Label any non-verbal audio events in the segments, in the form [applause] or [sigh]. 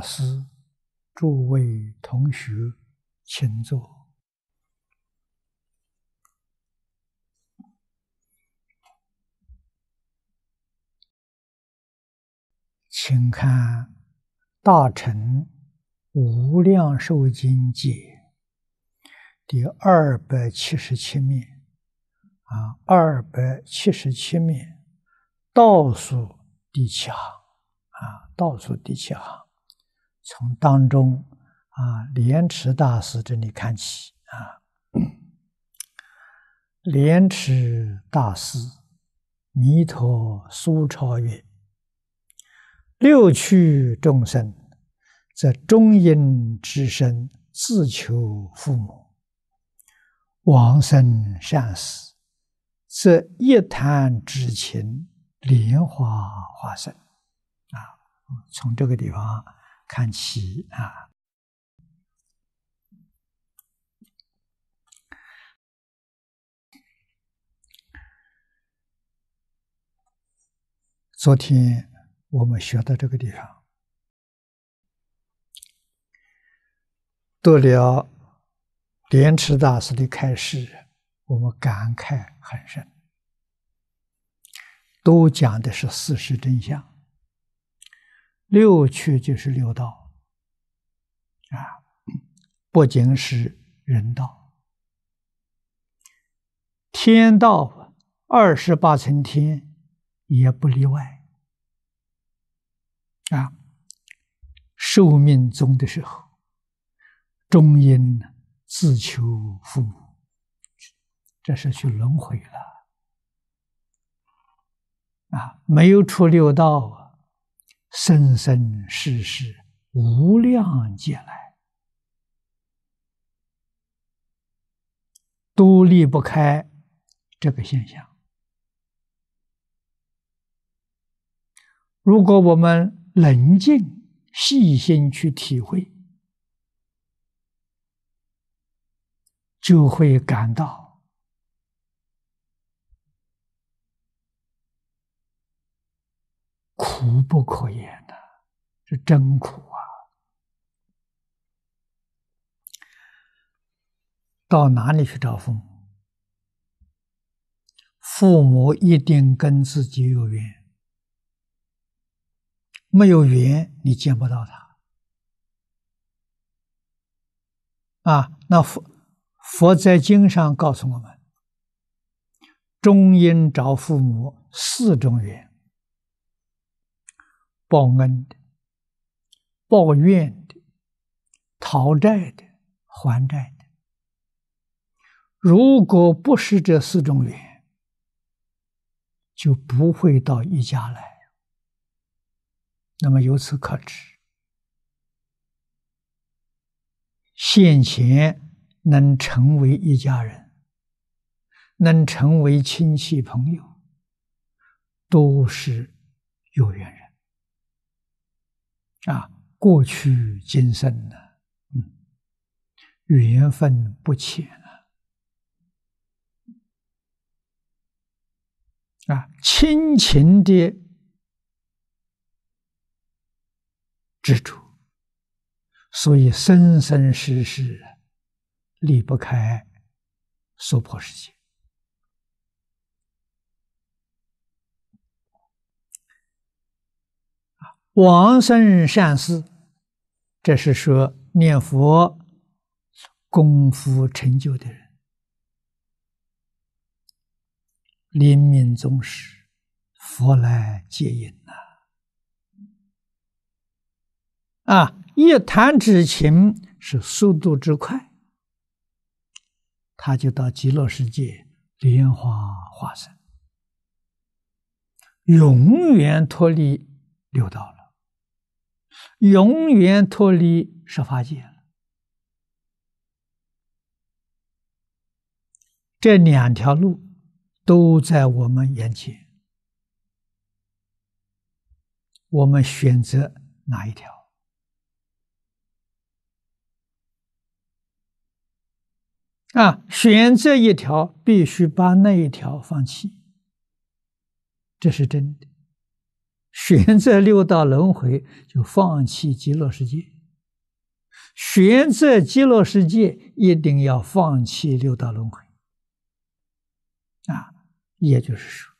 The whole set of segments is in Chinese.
老师，诸位同学，请坐。请看《大乘无量寿经》记第二百七十七面，啊，二百七十七面倒数第七行，啊，倒数第七行。从当中啊，莲池大师这里看起啊，莲池大师，弥陀苏超曰：“六趣众生，则中阴之身自求父母；往生善死，则一弹之情，莲花化身。”啊，从这个地方。看齐啊！昨天我们学的这个地方，读了莲池大师的开示，我们感慨很深，都讲的是事实真相。六趣就是六道啊，不仅是人道，天道二十八层天也不例外啊。受命终的时候，终因自求父母，这是去轮回了啊，没有出六道。生生世世，无量劫来，都离不开这个现象。如果我们冷静、细心去体会，就会感到。苦不可言的是真苦啊！到哪里去找父母？父母一定跟自己有缘，没有缘你见不到他。啊，那佛佛在经上告诉我们：，中阴找父母四种缘。报恩的、报怨的、讨债的、还债的，如果不是这四种缘，就不会到一家来。那么由此可知，现前能成为一家人、能成为亲戚朋友，都是有缘人。啊，过去今生呢，嗯，缘分不浅啊，啊，亲情的支柱，所以生生世世离不开娑婆世界。往生善思，这是说念佛功夫成就的人，灵敏宗师，佛来接引呐。啊，一弹指琴是速度之快，他就到极乐世界莲花化身，永远脱离六道了。永远脱离十法界这两条路都在我们眼前，我们选择哪一条？啊，选择一条，必须把那一条放弃。这是真的。选择六道轮回，就放弃极乐世界；选择极乐世界，一定要放弃六道轮回。啊，也就是说，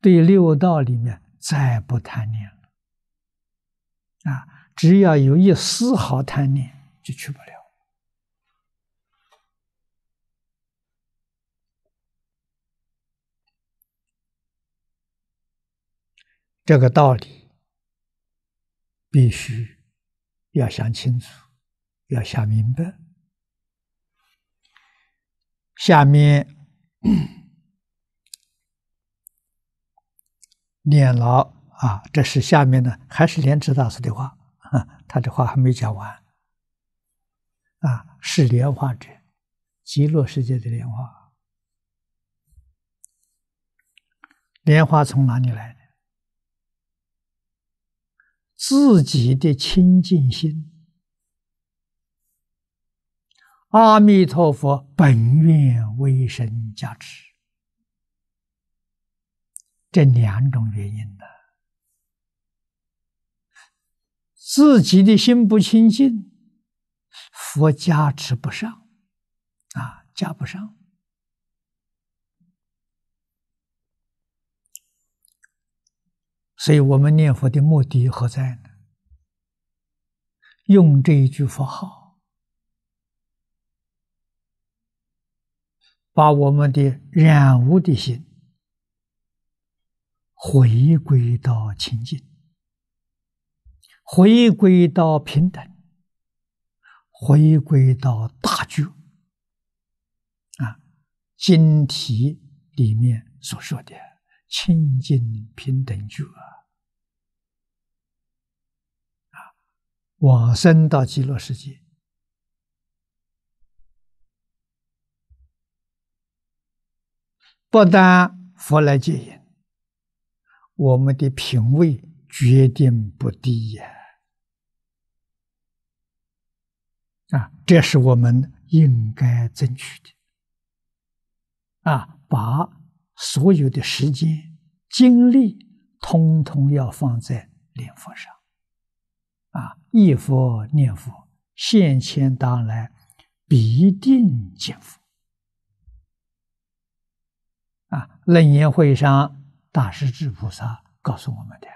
对六道里面再不贪念了。啊，只要有一丝毫贪念，就去不了。这个道理，必须要想清楚，要想明白。下面 [coughs] 念牢啊，这是下面呢，还是莲池大师的话？[laughs] 他的话还没讲完啊。是莲花者，极乐世界的莲花。莲花从哪里来的？自己的清净心，阿弥陀佛本愿威神加持，这两种原因呢？自己的心不清净，佛加持不上，啊，加不上。所以我们念佛的目的何在呢？用这一句佛号，把我们的染污的心回归到清净，回归到平等，回归到大局。啊！经题里面所说的清净平等觉。往生到极乐世界，不但佛来戒引，我们的品位决定不低呀！啊，这是我们应该争取的。啊，把所有的时间、精力，通通要放在念佛上。啊！一佛念佛，现前当来，必定见佛。啊！楞严会上，大势至菩萨告诉我们的。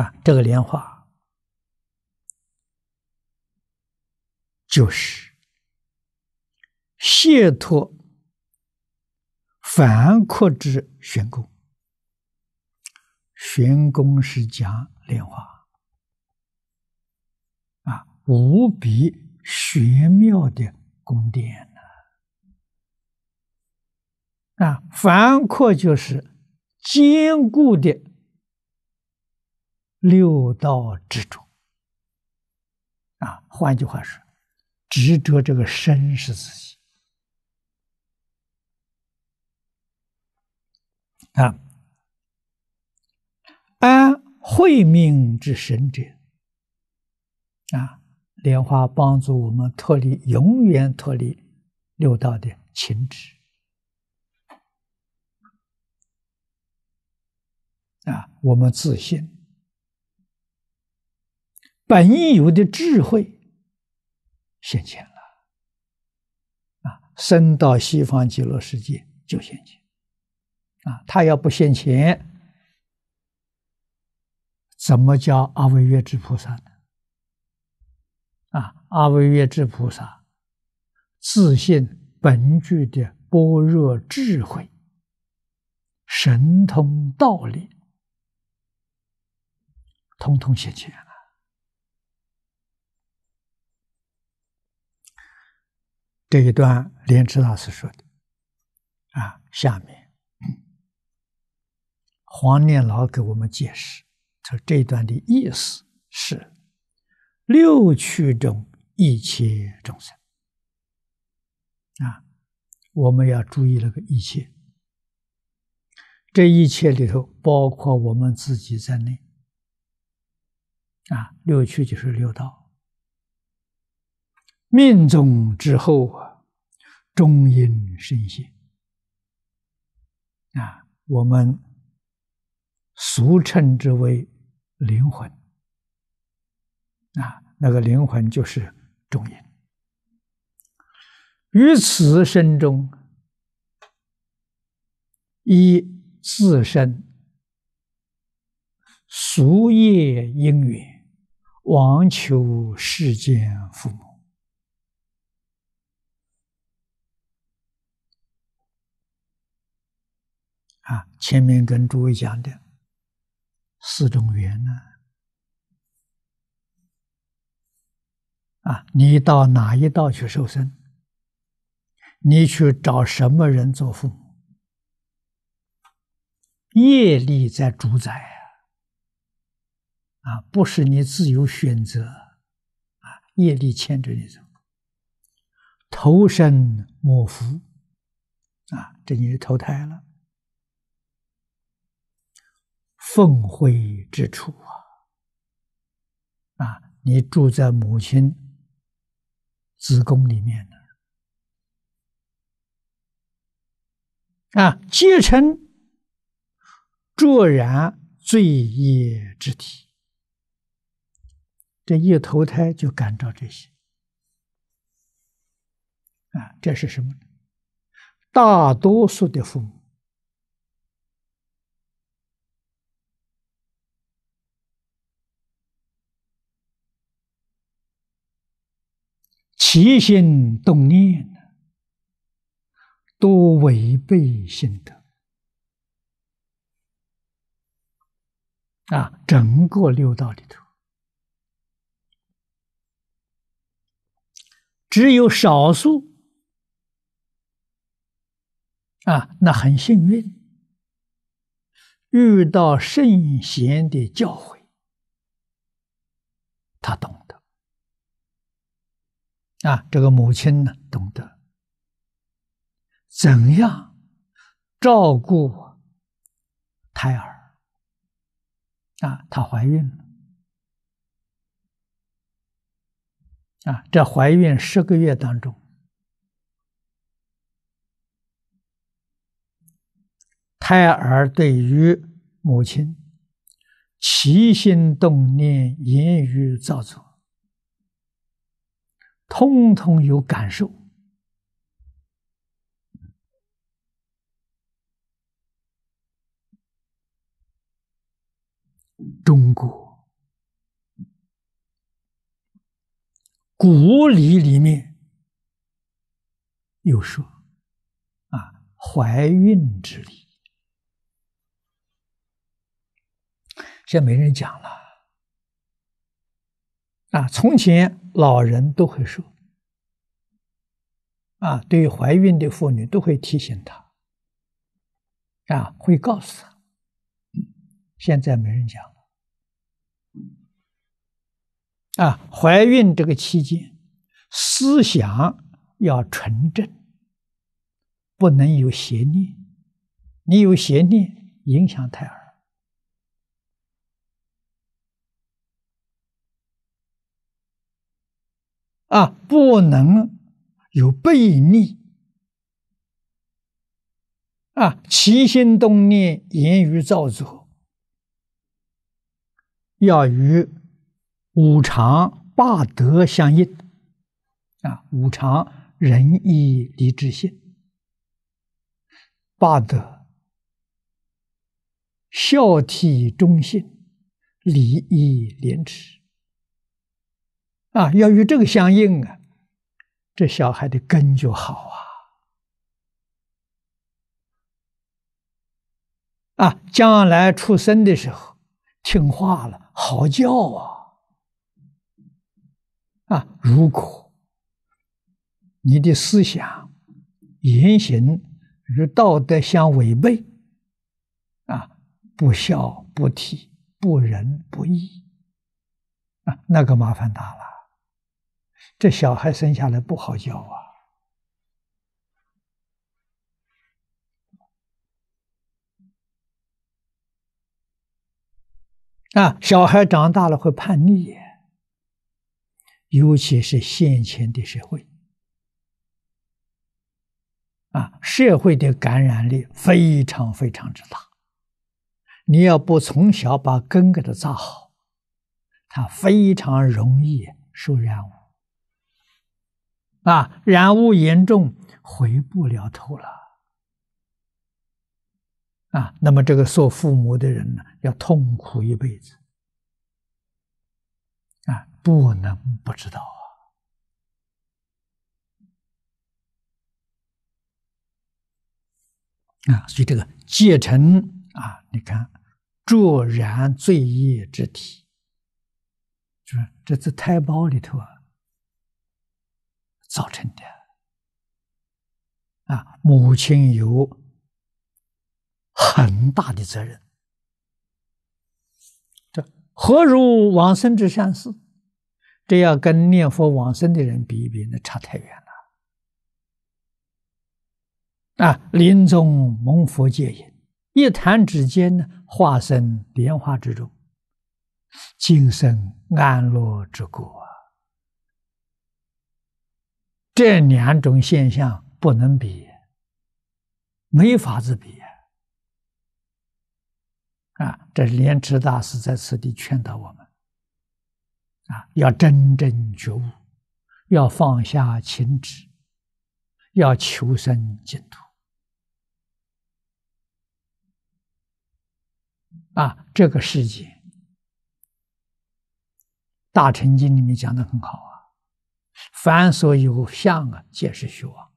啊，这个莲花就是解脱凡客之玄功。玄功是讲莲花，啊，无比玄妙的宫殿呐、啊，凡客就是坚固的六道之中，啊，换句话说，执着这个身是自己。啊。安慧命之神者，啊，莲花帮助我们脱离，永远脱离六道的情执。啊，我们自信本有的智慧现前了。啊，生到西方极乐世界就现前。啊，他要不现前。怎么叫阿惟越之菩萨呢？啊，阿惟越之菩萨自信本具的般若智慧、神通道理，通通显现了。这一段莲池大师说的。啊，下面黄念老给我们解释。说这一段的意思是：六趣中一切众生啊，我们要注意那个一切，这一切里头包括我们自己在内啊。六趣就是六道，命中之后啊，中阴身性啊，我们俗称之为。灵魂，啊，那个灵魂就是中阴。于此身中，以自身俗业因缘，妄求世间父母。啊，前面跟诸位讲的。四种缘呢、啊，你到哪一道去受生？你去找什么人做父母？业力在主宰啊，啊，不是你自由选择啊，业力牵着你走，投身莫福啊，这你就投胎了。奉会之处啊，啊，你住在母亲子宫里面的，啊，皆成卓然罪业之体，这一投胎就感召这些，啊，这是什么？大多数的父母。起心动念多都违背心得啊！整个六道里头，只有少数啊，那很幸运遇到圣贤的教诲，他懂得。啊，这个母亲呢，懂得怎样照顾胎儿。啊，她怀孕了。啊，在怀孕十个月当中，胎儿对于母亲起心动念、言语造作。通通有感受。中国古礼里面有说，啊，怀孕之礼，现在没人讲了。啊，从前老人都会说，啊，对于怀孕的妇女都会提醒她，啊，会告诉她，现在没人讲了。啊，怀孕这个期间，思想要纯正，不能有邪念，你有邪念影响胎儿。啊，不能有悖逆！啊，起心动念、言语造作，要与五常八德相应。啊，五常仁义礼智信，八德孝悌忠信、礼义廉耻。啊，要与这个相应啊，这小孩的根就好啊。啊，将来出生的时候听话了，好叫啊。啊，如果你的思想言行与道德相违背，啊，不孝不悌不仁不义，啊，那个麻烦大了。这小孩生下来不好教啊！啊，小孩长大了会叛逆，尤其是先前的社会啊，社会的感染力非常非常之大。你要不从小把根给他扎好，他非常容易受染污。啊，染污严重，回不了头了。啊，那么这个做父母的人呢，要痛苦一辈子。啊，不能不知道啊。啊，所以这个戒尘啊，你看，著染罪业之体，就是这自胎胞里头啊。造成的啊，母亲有很大的责任。这何如往生之善事？这要跟念佛往生的人比一比，那差太远了啊！临终蒙佛戒引，一弹指间呢，化身莲花之中，今生安乐之国。这两种现象不能比，没法子比啊！啊，这莲池大师在此地劝导我们啊，要真正觉悟，要放下情执，要求生净土啊！这个世界，《大乘经》里面讲的很好啊。凡所有相啊，皆是虚妄。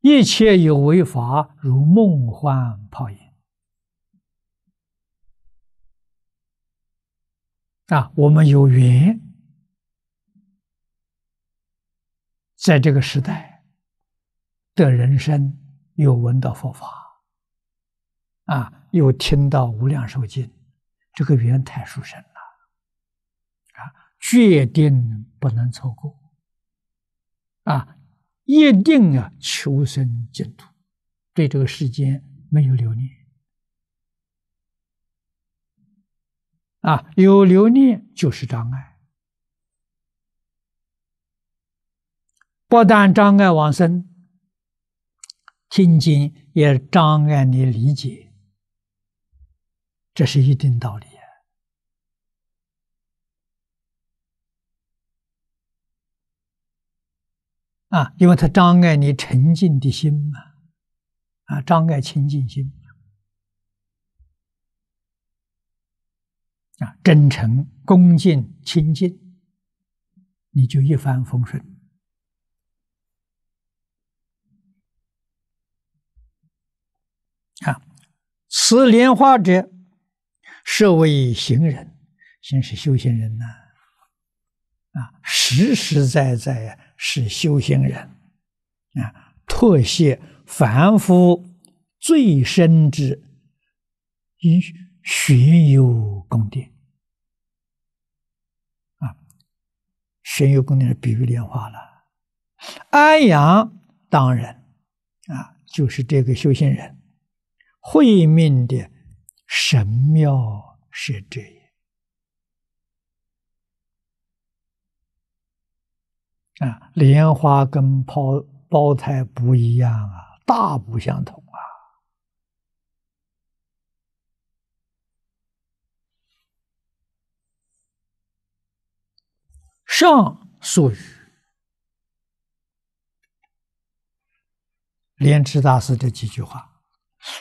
一切有为法，如梦幻泡影。啊，我们有缘，在这个时代的人生，有闻到佛法，啊，又听到无量寿经，这个缘太殊胜了。决定不能错过啊！一定要求生净土，对这个世间没有留念啊，有留念就是障碍，不但障碍往生，听经也障碍你理解，这是一定道理。啊，因为它障碍你沉静的心嘛，啊，障碍清净心啊，真诚、恭敬、清净，你就一帆风顺。啊，此莲花者，是为行人，先是修行人呐，啊，实实在在。是修行人啊，脱卸凡夫最深之，因玄游宫殿啊，玄游宫殿是比喻莲花了。安阳当然啊，就是这个修行人会命的神庙是这。啊，莲花跟包胞胎不一样啊，大不相同啊。上述莲池大师这几句话，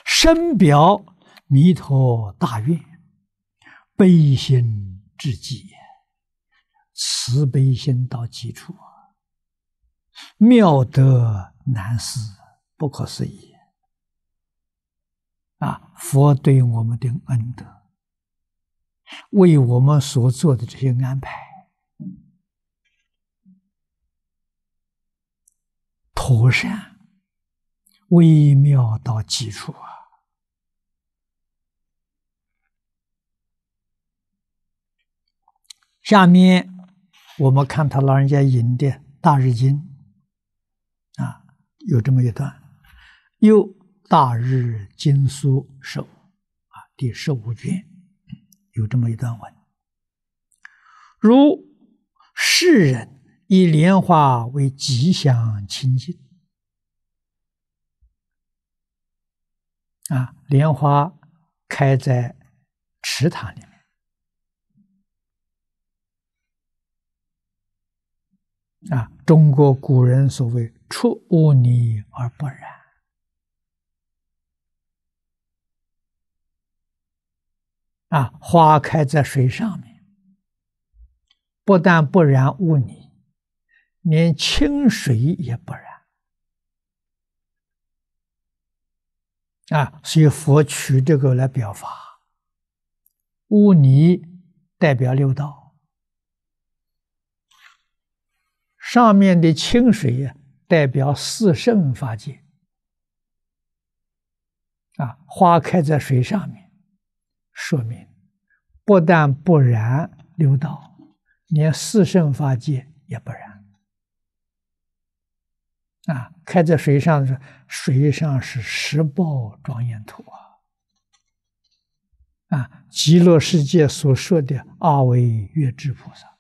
深表弥陀大愿，悲心至极，慈悲心到极处。妙德难思，不可思议啊！佛对我们的恩德，为我们所做的这些安排，妥善微妙到极处啊！下面我们看他老人家引的大日经。有这么一段，又大日经书首，啊，第十五卷有这么一段文，如世人以莲花为吉祥清净，啊，莲花开在池塘里面，啊，中国古人所谓。出污泥而不染，啊，花开在水上面，不但不染污泥，连清水也不染，啊，所以佛取这个来表法，污泥代表六道，上面的清水呀。代表四圣法界啊，花开在水上面，说明不但不染六道，连四圣法界也不染。啊！开在水上的水上是十宝庄严土啊！啊，极乐世界所说的二位月智菩萨，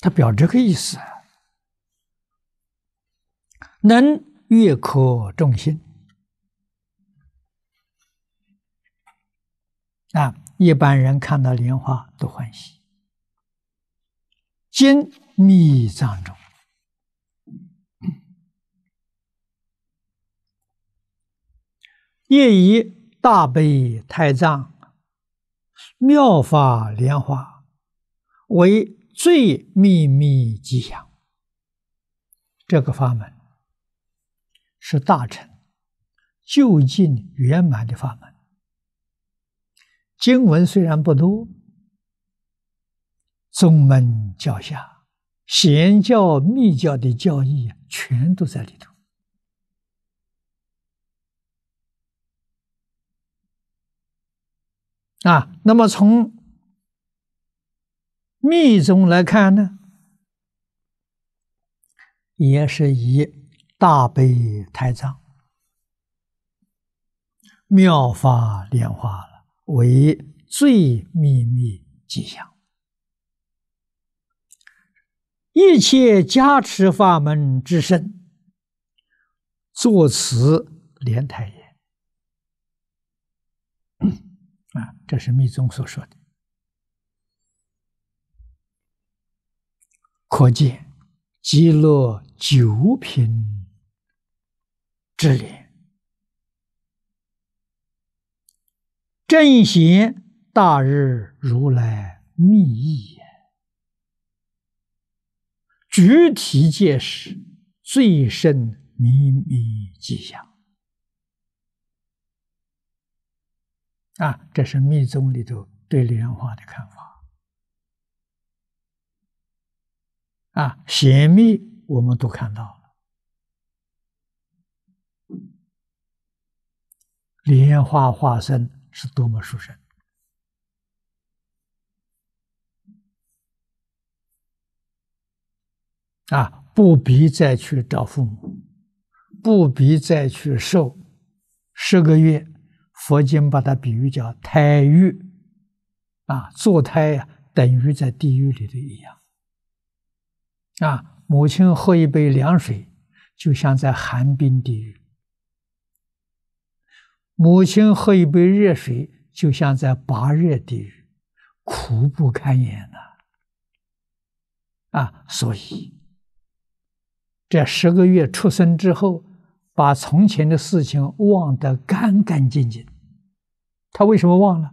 他表这个意思。啊。能悦可众心啊！一般人看到莲花都欢喜。金密藏中，夜以大悲太藏妙法莲花为最秘密吉祥这个法门。是大成就近圆满的法门，经文虽然不多，宗门教下、显教、密教的教义啊，全都在里头。啊，那么从密宗来看呢，也是以。大悲胎藏妙法莲花了，为最秘密迹象。一切加持法门之身，作持莲台也。啊，这是密宗所说的，可见极乐九品。智莲，正显大日如来密意也，具体皆是最深秘密迹象。啊，这是密宗里头对莲花的看法。啊，显密我们都看到。莲花化身是多么殊胜啊！不必再去找父母，不必再去受十个月。佛经把它比喻叫胎狱啊，坐胎呀，等于在地狱里的一样啊。母亲喝一杯凉水，就像在寒冰地狱。母亲喝一杯热水，就像在八热地狱，苦不堪言呐！啊，所以这十个月出生之后，把从前的事情忘得干干净净。他为什么忘了？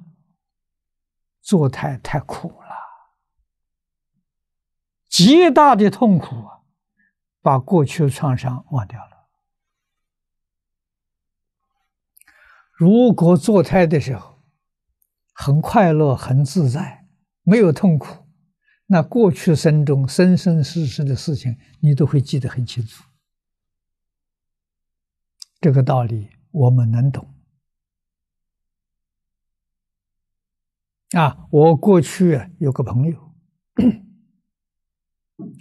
做太太苦了，极大的痛苦啊，把过去的创伤忘掉了。如果做胎的时候很快乐、很自在，没有痛苦，那过去生中生生世世的事情，你都会记得很清楚。这个道理我们能懂。啊，我过去有个朋友，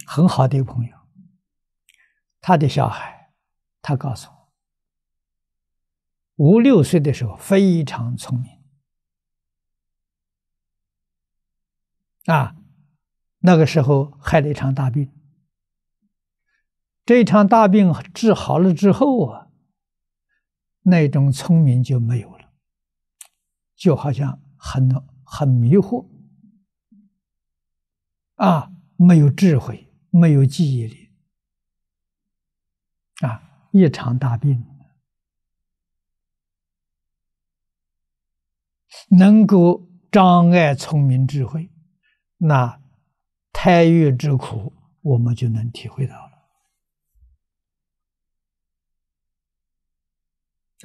很好的一个朋友，他的小孩，他告诉我。五六岁的时候非常聪明，啊，那个时候害了一场大病。这场大病治好了之后啊，那种聪明就没有了，就好像很很迷惑，啊，没有智慧，没有记忆力，啊，一场大病。能够障碍聪明智慧，那贪欲之苦，我们就能体会到了。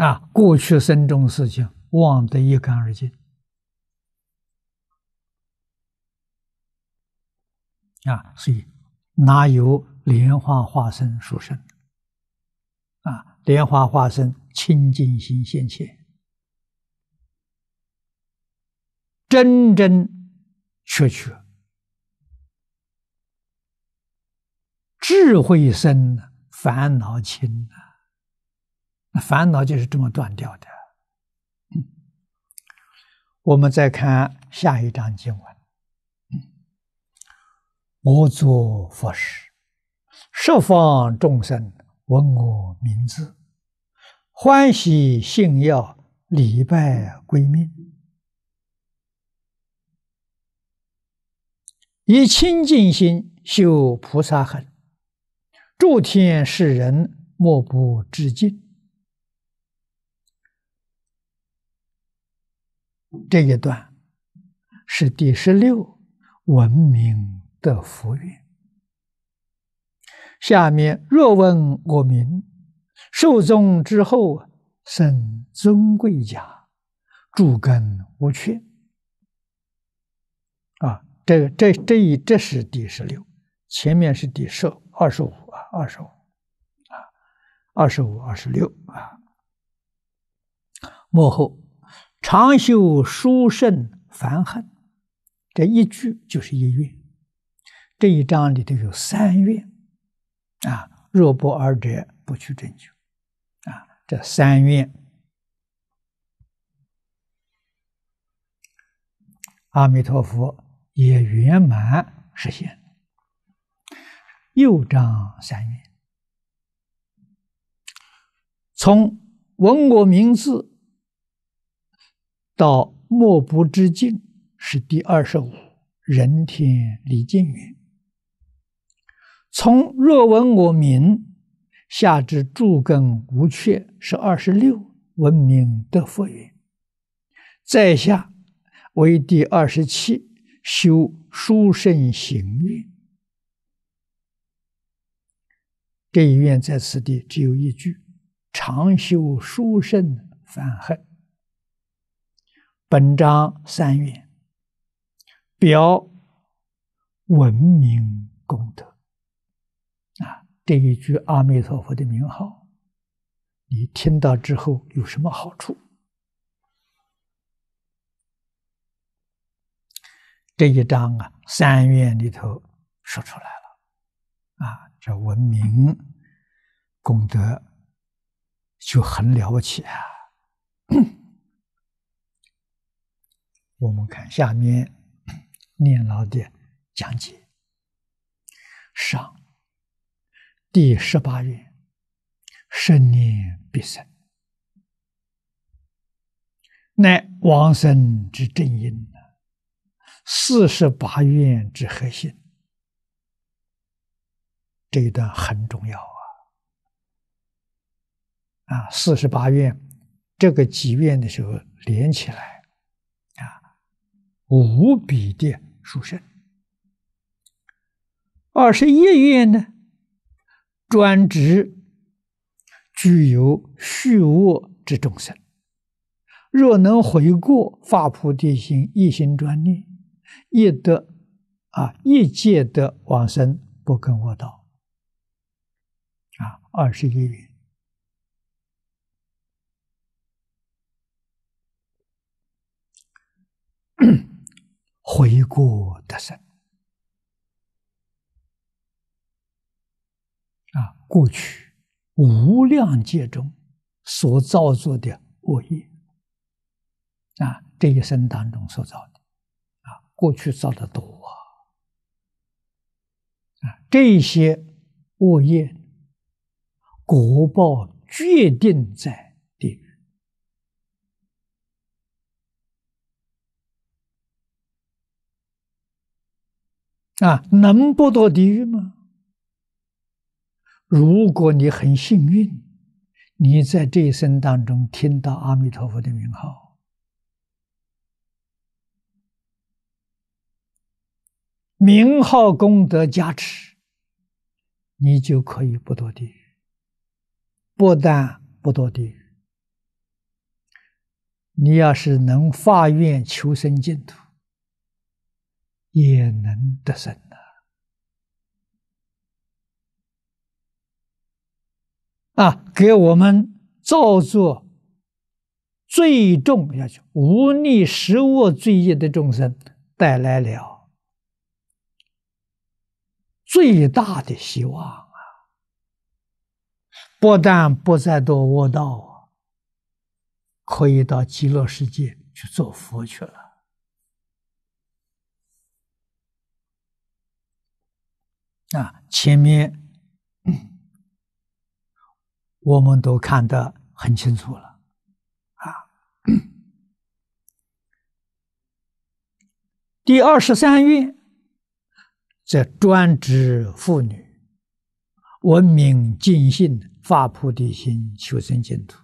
啊，过去生中事情忘得一干二净。啊，所以哪有莲花化身所生啊，莲花化身清净心现前。真真确确，智慧生，烦恼轻啊！那烦恼就是这么断掉的。我们再看下一章经文：“我作佛事，十方众生闻我名字，欢喜信要，礼拜归命。”以清净心修菩萨行，诸天世人莫不致敬。这一段是第十六文明的佛运。下面若问我名，受终之后生尊贵家，诸根无缺。这这这一这是第十六，前面是第十二十五啊，二十五，啊，二十五，二十六啊。幕后长袖书圣凡恨，这一句就是一愿。这一章里头有三愿啊，若不二者，不去正觉啊。这三愿，阿弥陀佛。也圆满实现。又章三元，从文我名字到莫不知尽是第二十五人天离尽云。从若闻我名下至诸根无缺是二十六闻名得福缘，在下为第二十七。修书胜行愿，这一愿在此地只有一句：常修书胜凡恨。本章三愿，表文明功德。啊，这一句阿弥陀佛的名号，你听到之后有什么好处？这一章啊，三愿里头说出来了，啊，这文明功德就很了不起啊。[coughs] 我们看下面念老的讲解，上第十八愿，生念必生，乃往生之正因。四十八愿之核心，这一段很重要啊！啊，四十八愿这个几愿的时候连起来，啊，无比的殊胜。二十一愿呢，专指具有虚恶之众生，若能悔过发菩提心，一心专念。一得啊，一戒得往生不跟我道啊。二十一，[coughs] 回顾的生啊，过去无量界中所造作的恶业啊，这一生当中所造。过去造的多啊！啊，这些恶业，果报决定在地狱。啊，能不到地狱吗？如果你很幸运，你在这一生当中听到阿弥陀佛的名号。名号功德加持，你就可以不堕地狱；不但不堕地狱，你要是能发愿求生净土，也能得生啊，给我们造作最重要无逆十恶罪业的众生带来了。最大的希望啊，不但不再做恶道，可以到极乐世界去做佛去了。啊，前面我们都看得很清楚了，啊，[coughs] 第二十三愿。在专职妇女，文明尽兴，发菩提心求生净土，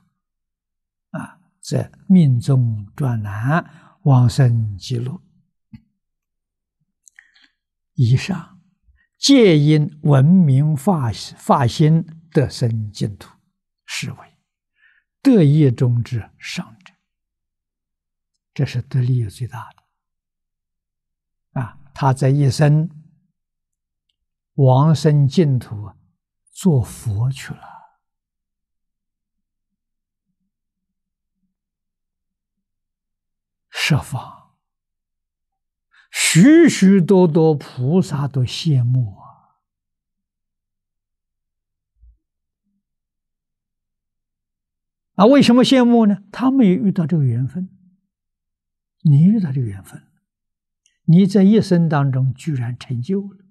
啊，在命中转难往生极乐。以上皆因文明发发心得生净土，是为得业中之上者，这是得利益最大的。啊，他在一生。往生净土，做佛去了。设法，许许多多菩萨都羡慕啊！啊，为什么羡慕呢？他们也遇到这个缘分，你遇到这个缘分，你在一生当中居然成就了。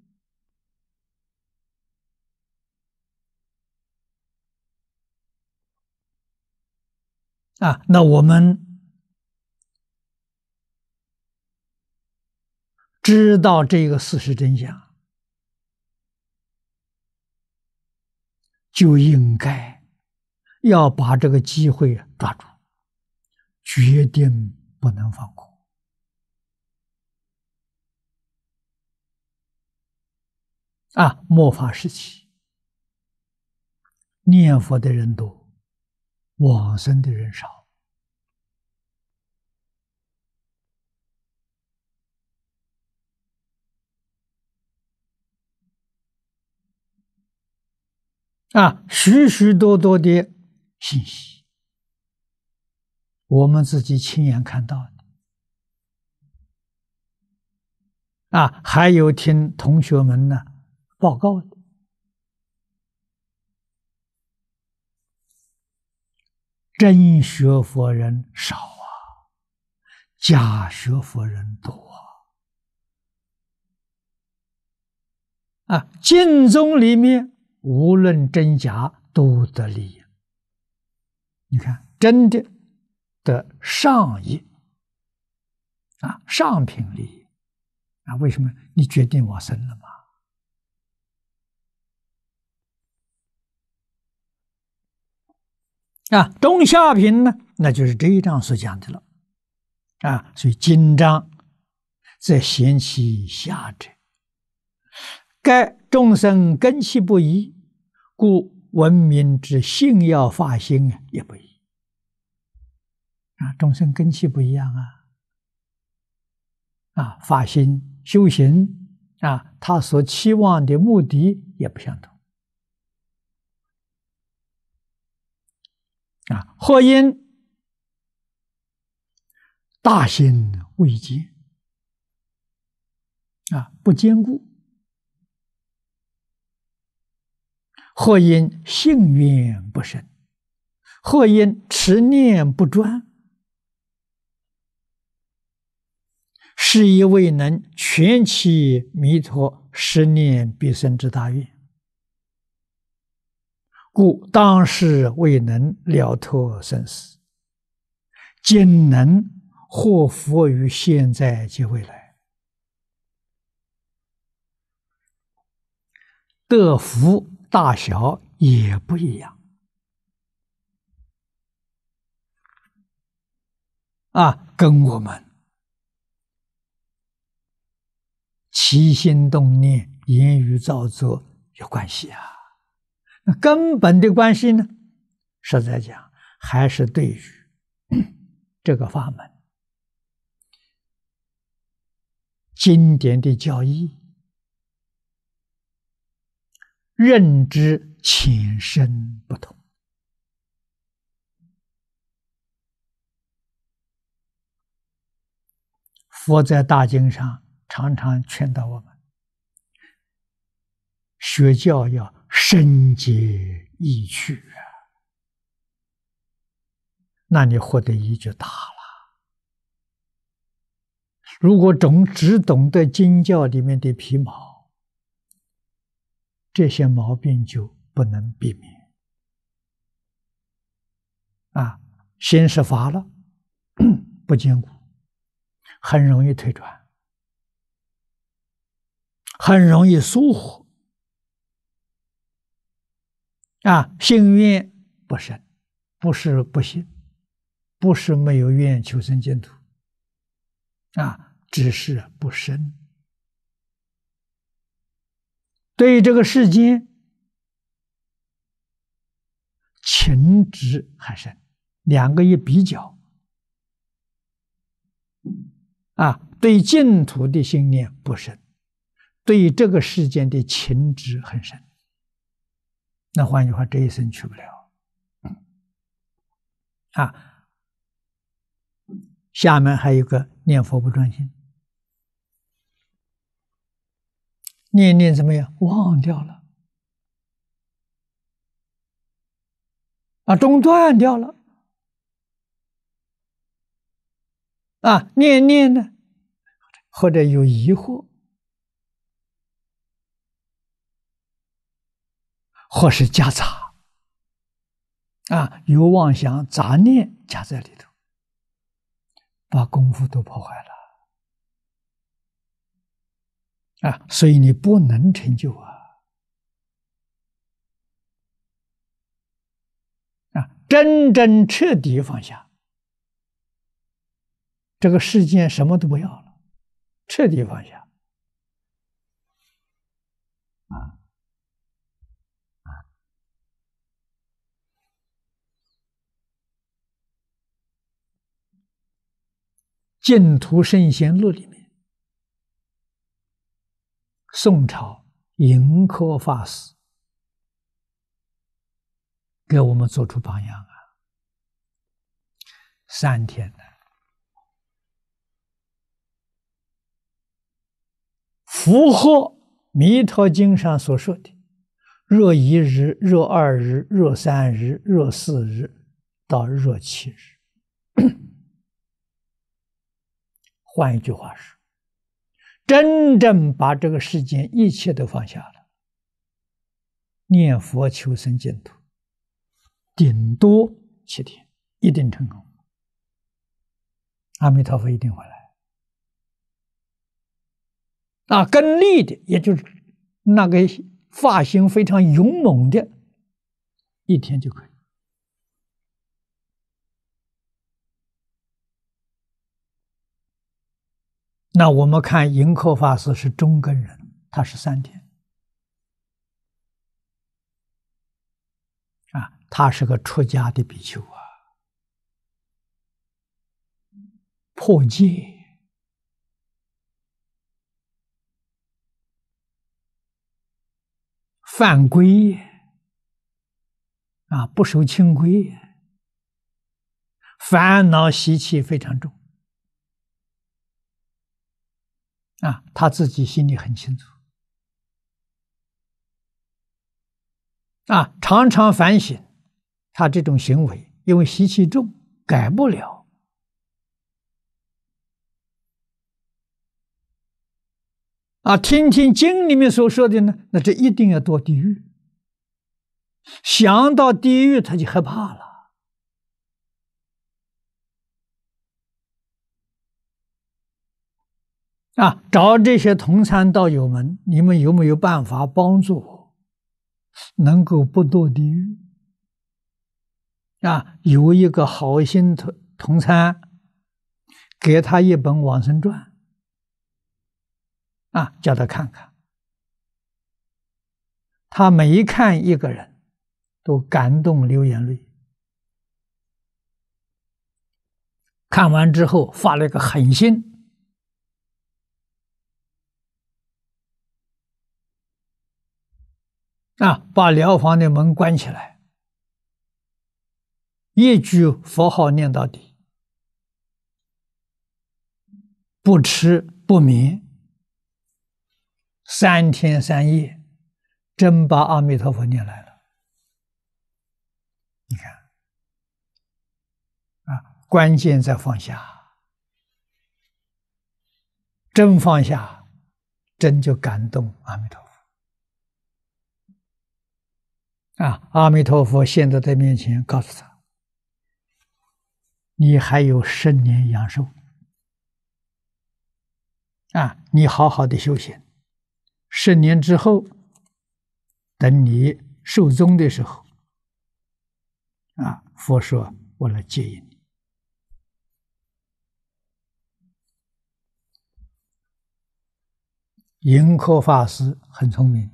啊，那我们知道这个事实真相，就应该要把这个机会抓住，决定不能放过。啊，末法时期，念佛的人多。往生的人少啊，许许多多的信息，我们自己亲眼看到的啊，还有听同学们呢报告。真学佛人少啊，假学佛人多啊。啊，净宗里面无论真假都得利益。你看，真的得上益啊，上品利益啊。为什么？你决定往生了吗？啊，中下品呢？那就是这一章所讲的了。啊，所以今章在贤其下者，盖众生根器不一，故文明之性要发心啊也不一。啊，众生根器不一样啊，啊，发心修行啊，他所期望的目的也不相同。啊，或因大心未坚，啊不坚固；或因幸运不深；或因持念不专，是以未能全其弥陀十念必生之大愿。故当时未能了脱生死，今能获福于现在及未来。的福大小也不一样，啊，跟我们起心动念、言语造作有关系啊。那根本的关系呢？实在讲，还是对于这个法门经典的教义认知浅深不同。佛在大经上常常劝导我们，学教要。深解义趣，那你获得益就大了。如果懂只懂得经教里面的皮毛，这些毛病就不能避免。啊，心是乏了，不坚固，很容易退转，很容易疏忽。啊，心愿不深，不是不幸，不是没有愿求生净土。啊，只是不深。对这个世间情执很深，两个一比较，啊，对净土的信念不深，对这个世间的情执很深。那换句话，这一生去不了啊！下面还有个念佛不专心，念念怎么样？忘掉了啊，中断掉了啊，念念呢？或者有疑惑。或是夹杂，啊，有妄想、杂念夹在里头，把功夫都破坏了，啊，所以你不能成就啊，啊，真正彻底放下，这个世间什么都不要了，彻底放下。《净土圣贤录》里面，宋朝迎科法师给我们做出榜样啊！三天的，符合《弥陀经》上所说的：若一日，若二日，若三日，若四日，到若七日。换一句话说，真正把这个世间一切都放下了，念佛求生净土，顶多七天一定成功，阿弥陀佛一定会来。啊，更利的，也就是那个发心非常勇猛的，一天就可以。那我们看迎客法师是中根人，他是三天，啊，他是个出家的比丘啊，破戒、犯规，啊，不守清规，烦恼习气非常重。啊，他自己心里很清楚。啊，常常反省，他这种行为，因为习气重，改不了。啊，听听经里面所说的呢，那就一定要堕地狱。想到地狱，他就害怕了。啊，找这些同参道友们，你们有没有办法帮助我，能够不堕地狱？啊，有一个好心同同参，给他一本《往生传》啊，叫他看看。他每看一个人都感动流眼泪，看完之后发了一个狠心。啊，把疗房的门关起来，一句佛号念到底，不吃不眠，三天三夜，真把阿弥陀佛念来了。你看，啊，关键在放下，真放下，真就感动阿弥陀。啊！阿弥陀佛，现在在面前告诉他：“你还有十年阳寿啊！你好好的修行，十年之后，等你寿终的时候，啊！佛说，我来接引你。”迎客法师很聪明。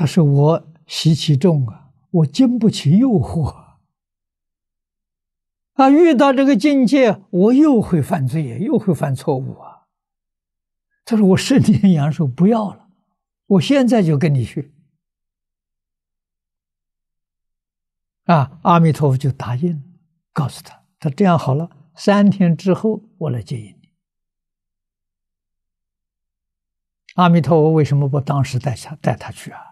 他说：“我习气重啊，我经不起诱惑啊！遇到这个境界，我又会犯罪，又会犯错误啊！”他说：“我体很 [laughs] 阳寿不要了，我现在就跟你去。”啊！阿弥陀佛就答应了，告诉他：“他这样好了，三天之后我来接引你。”阿弥陀佛为什么不当时带他带他去啊？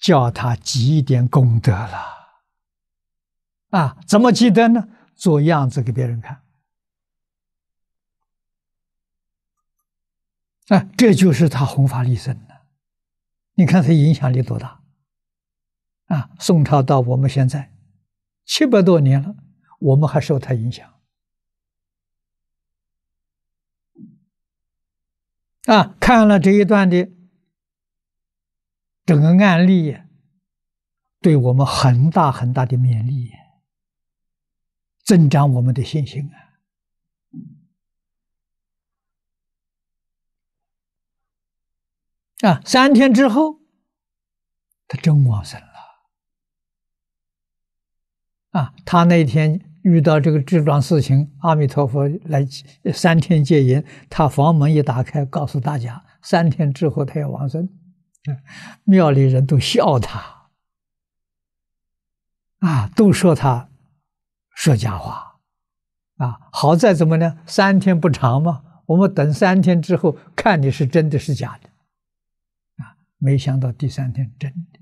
叫他积一点功德了，啊？怎么积德呢？做样子给别人看，啊？这就是他弘法利生你看他影响力多大，啊？宋朝到我们现在七百多年了，我们还受他影响，啊？看了这一段的。整个案例对我们很大很大的勉励，增长我们的信心啊！啊，三天之后，他真往生了。啊，他那天遇到这个这桩事情，阿弥陀佛来三天戒引，他房门一打开，告诉大家：三天之后，他要往生。[laughs] 庙里人都笑他，啊，都说他说假话，啊，好在怎么呢？三天不长嘛，我们等三天之后看你是真的是假的，啊，没想到第三天真的，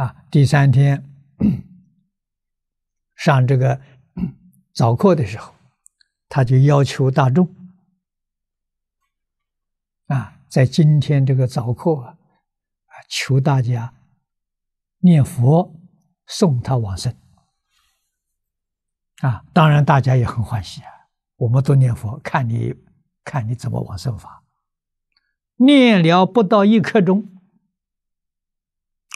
啊，第三天上这个早课的时候，他就要求大众。啊，在今天这个早课啊，求大家念佛送他往生。啊，当然大家也很欢喜啊，我们都念佛，看你，看你怎么往生法。念了不到一刻钟，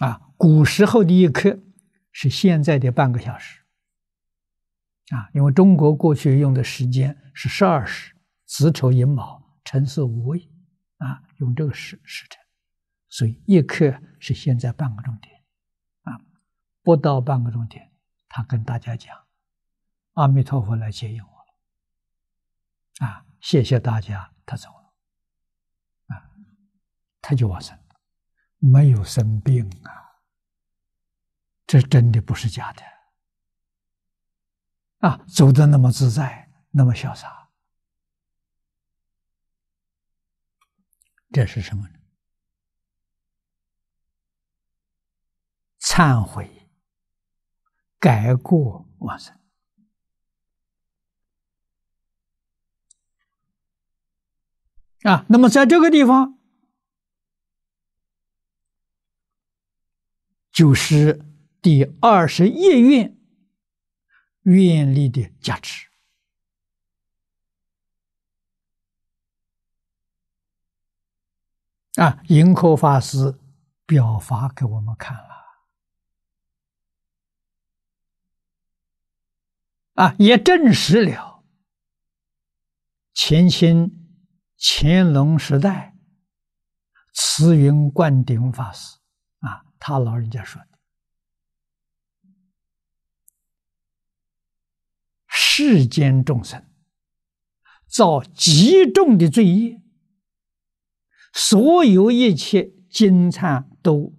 啊，古时候的一刻是现在的半个小时。啊，因为中国过去用的时间是十二时，子丑寅卯辰巳午未。啊，用这个时时辰，所以一刻是现在半个钟点，啊，不到半个钟点，他跟大家讲：“阿弥陀佛来接应我了。”啊，谢谢大家，他走了，啊，他就往生了，没有生病啊，这真的不是假的，啊，走的那么自在，那么潇洒。这是什么呢？忏悔、改过，完生，啊。那么，在这个地方，就是第二十一愿愿力的价值。啊，迎客法师表法给我们看了，啊，也证实了前清乾隆时代慈云灌顶法师啊，他老人家说的，世间众生造极重的罪业。所有一切，金忏都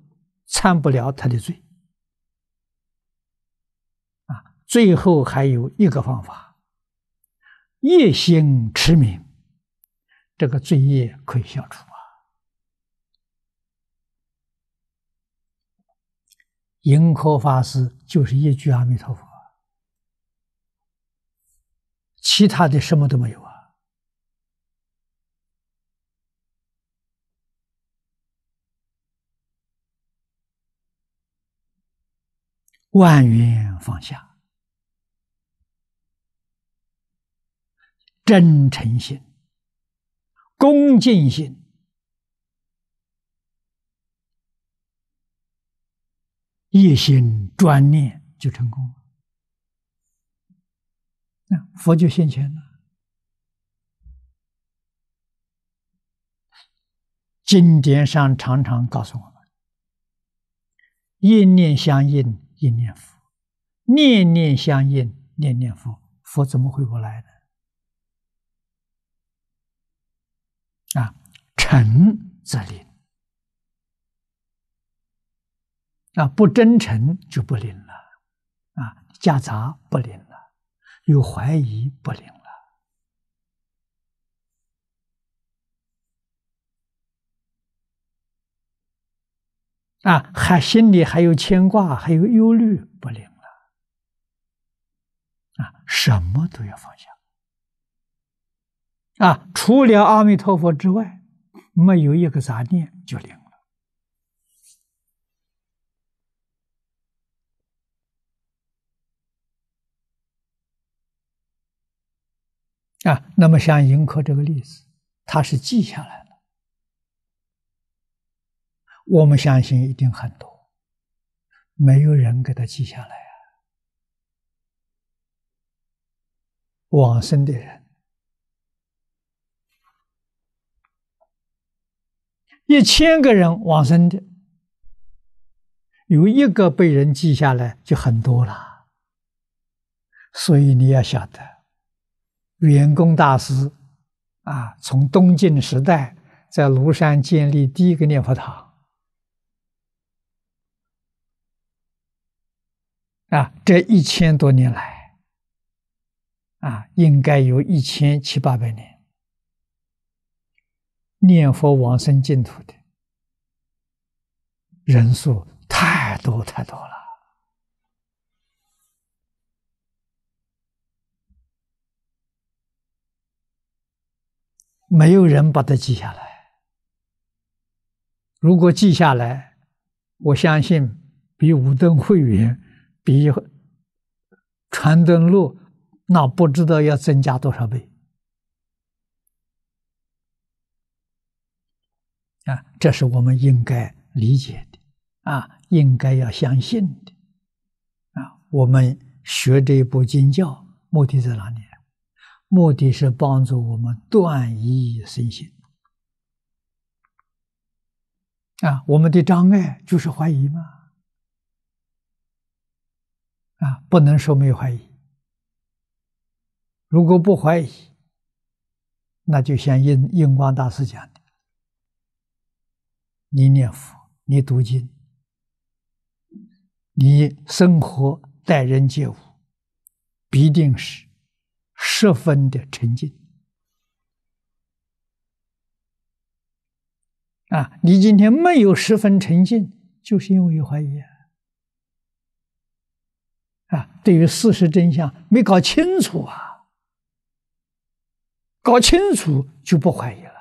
参不了他的罪啊！最后还有一个方法，夜行持名，这个罪业可以消除啊！应科法师就是一句阿弥陀佛，其他的什么都没有。万缘放下，真诚心、恭敬心，一心专念就成功了。那佛就现前了。经典上常常告诉我们：一念相应。一念佛，念念相应，念念佛，佛怎么会不来呢？啊，诚则灵。啊，不真诚就不灵了，啊，夹杂不灵了，有怀疑不灵了。啊，还心里还有牵挂，还有忧虑，不灵了。啊，什么都要放下。啊，除了阿弥陀佛之外，没有一个杂念就灵了。啊，那么像盈科这个例子，他是记下来。我们相信一定很多，没有人给他记下来啊。往生的人，一千个人往生的，有一个被人记下来就很多了。所以你要晓得，圆功大师啊，从东晋时代在庐山建立第一个念佛堂。啊，这一千多年来，啊，应该有一千七八百年念佛往生净土的人数太多太多了，没有人把它记下来。如果记下来，我相信比五灯会员比传灯录那不知道要增加多少倍啊！这是我们应该理解的啊，应该要相信的啊。我们学这部经教，目的在哪里目的是帮助我们断疑生信啊。我们的障碍就是怀疑吗？啊，不能说没有怀疑。如果不怀疑，那就像印印光大师讲的：，你念佛，你读经，你生活待人接物，必定是十分的沉静。啊，你今天没有十分沉静，就是因为有怀疑啊。对于事实真相没搞清楚啊，搞清楚就不怀疑了。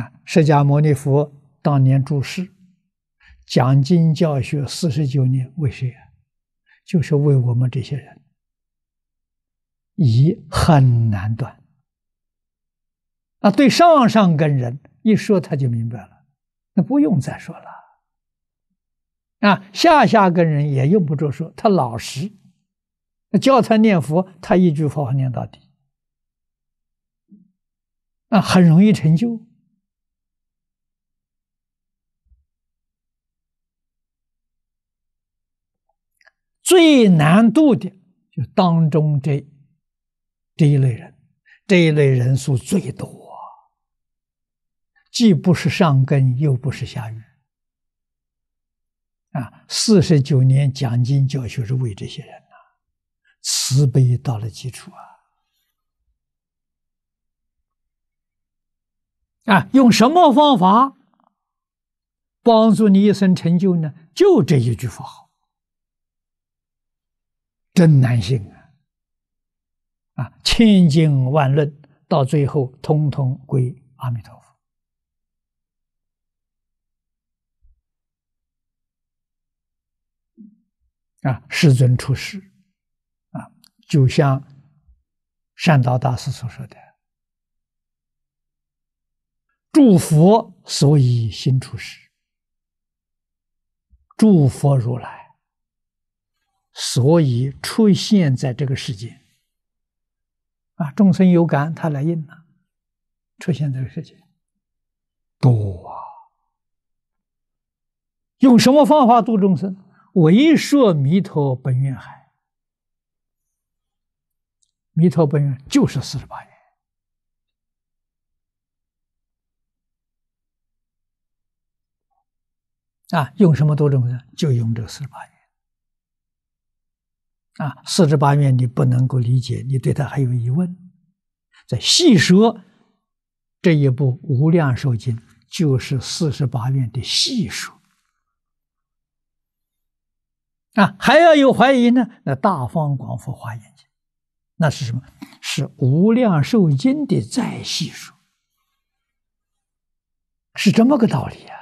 啊，释迦牟尼佛当年注释讲经教学四十九年，为谁啊？就是为我们这些人。疑很难断。啊，对上上根人一说他就明白了，那不用再说了。啊，下下根人也用不着说，他老实，教他念佛，他一句佛号念到底，啊，很容易成就。最难度的就当中这这一类人，这一类人数最多，既不是上根，又不是下愚。啊，四十九年讲经教学是为这些人呐，慈悲到了基础啊！啊，用什么方法帮助你一生成就呢？就这一句佛号，真难信啊！啊，千经万论，到最后通通归阿弥陀。啊，世尊出世，啊，就像善导大师所说的：“诸佛所以心出世，诸佛如来所以出现在这个世界，啊，众生有感，他来应了，出现在这个世界，多啊！用什么方法度众生？”为说弥陀本愿海，弥陀本愿就是四十八愿啊。用什么多种呢？就用这四十八愿啊。四十八愿你不能够理解，你对他还有疑问，在细说这一部《无量寿经》，就是四十八愿的细说。啊，还要有怀疑呢？那大方广佛华严经，那是什么？是无量寿经的再细说，是这么个道理啊！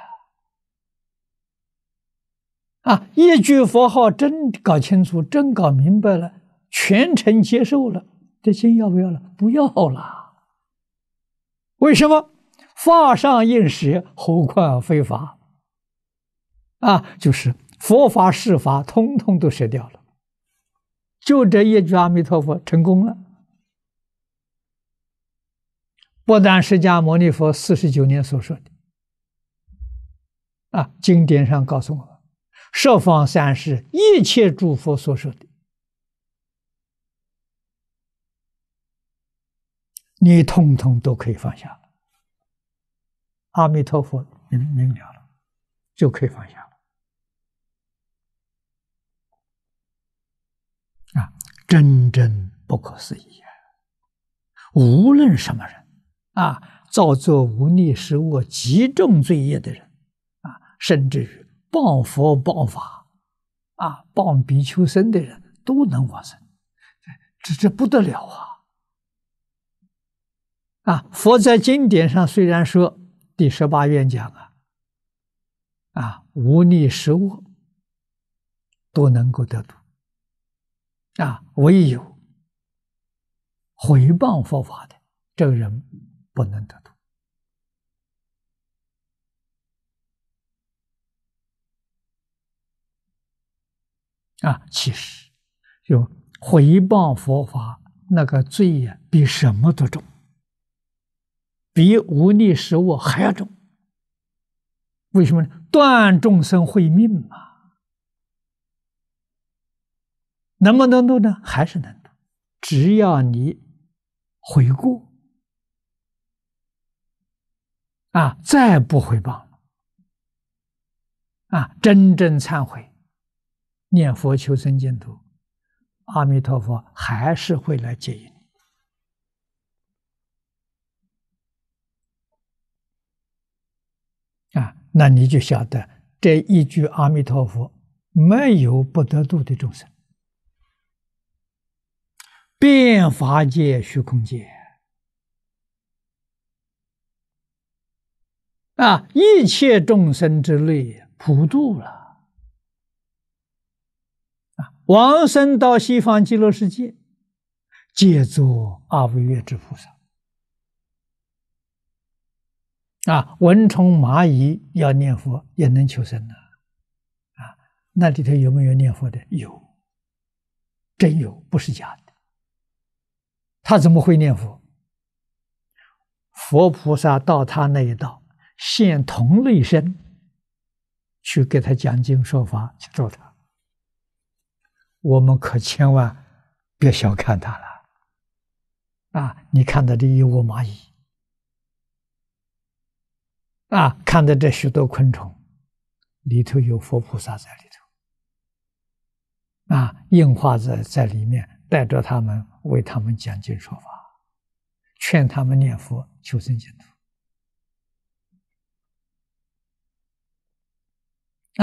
啊，一句佛号真搞清楚，真搞明白了，全程接受了，这心要不要了？不要了。为什么？法上应时，何况非法？啊，就是。佛法、世法，通通都舍掉了，就这一句“阿弥陀佛”，成功了。不但释迦牟尼佛四十九年所说的，啊，经典上告诉我们，十方三世一切诸佛所说的，你通通都可以放下。阿弥陀佛，明明了了，就可以放下。真真不可思议啊！无论什么人，啊，造作无利食恶极重罪业的人，啊，甚至于谤佛、谤法、啊，谤比丘僧的人，都能往生，这这不得了啊！啊，佛在经典上虽然说第十八愿讲啊，啊，无逆食物都能够得度。啊，唯有回谤佛法的这个人不能得度。啊，其实，就回谤佛法那个罪呀，比什么都重，比无力食物还要重。为什么呢？断众生慧命嘛。能不能度呢？还是能度，只要你悔过，啊，再不回报啊，真正忏悔，念佛求生净土，阿弥陀佛还是会来接引你。啊，那你就晓得这一句阿弥陀佛，没有不得度的众生。变法界、虚空界啊，一切众生之类普渡了啊！往生到西方极乐世界，借助阿弥陀佛萨啊，蚊虫蚂蚁要念佛也能求生呢啊！那里头有没有念佛的？有，真有，不是假。的。他怎么会念佛？佛菩萨到他那一道，现同类身，去给他讲经说法，去度他。我们可千万别小看他了，啊！你看到这一窝蚂蚁，啊，看到这许多昆虫，里头有佛菩萨在里头，啊，硬化在在里面带着他们。为他们讲经说法，劝他们念佛求生净土。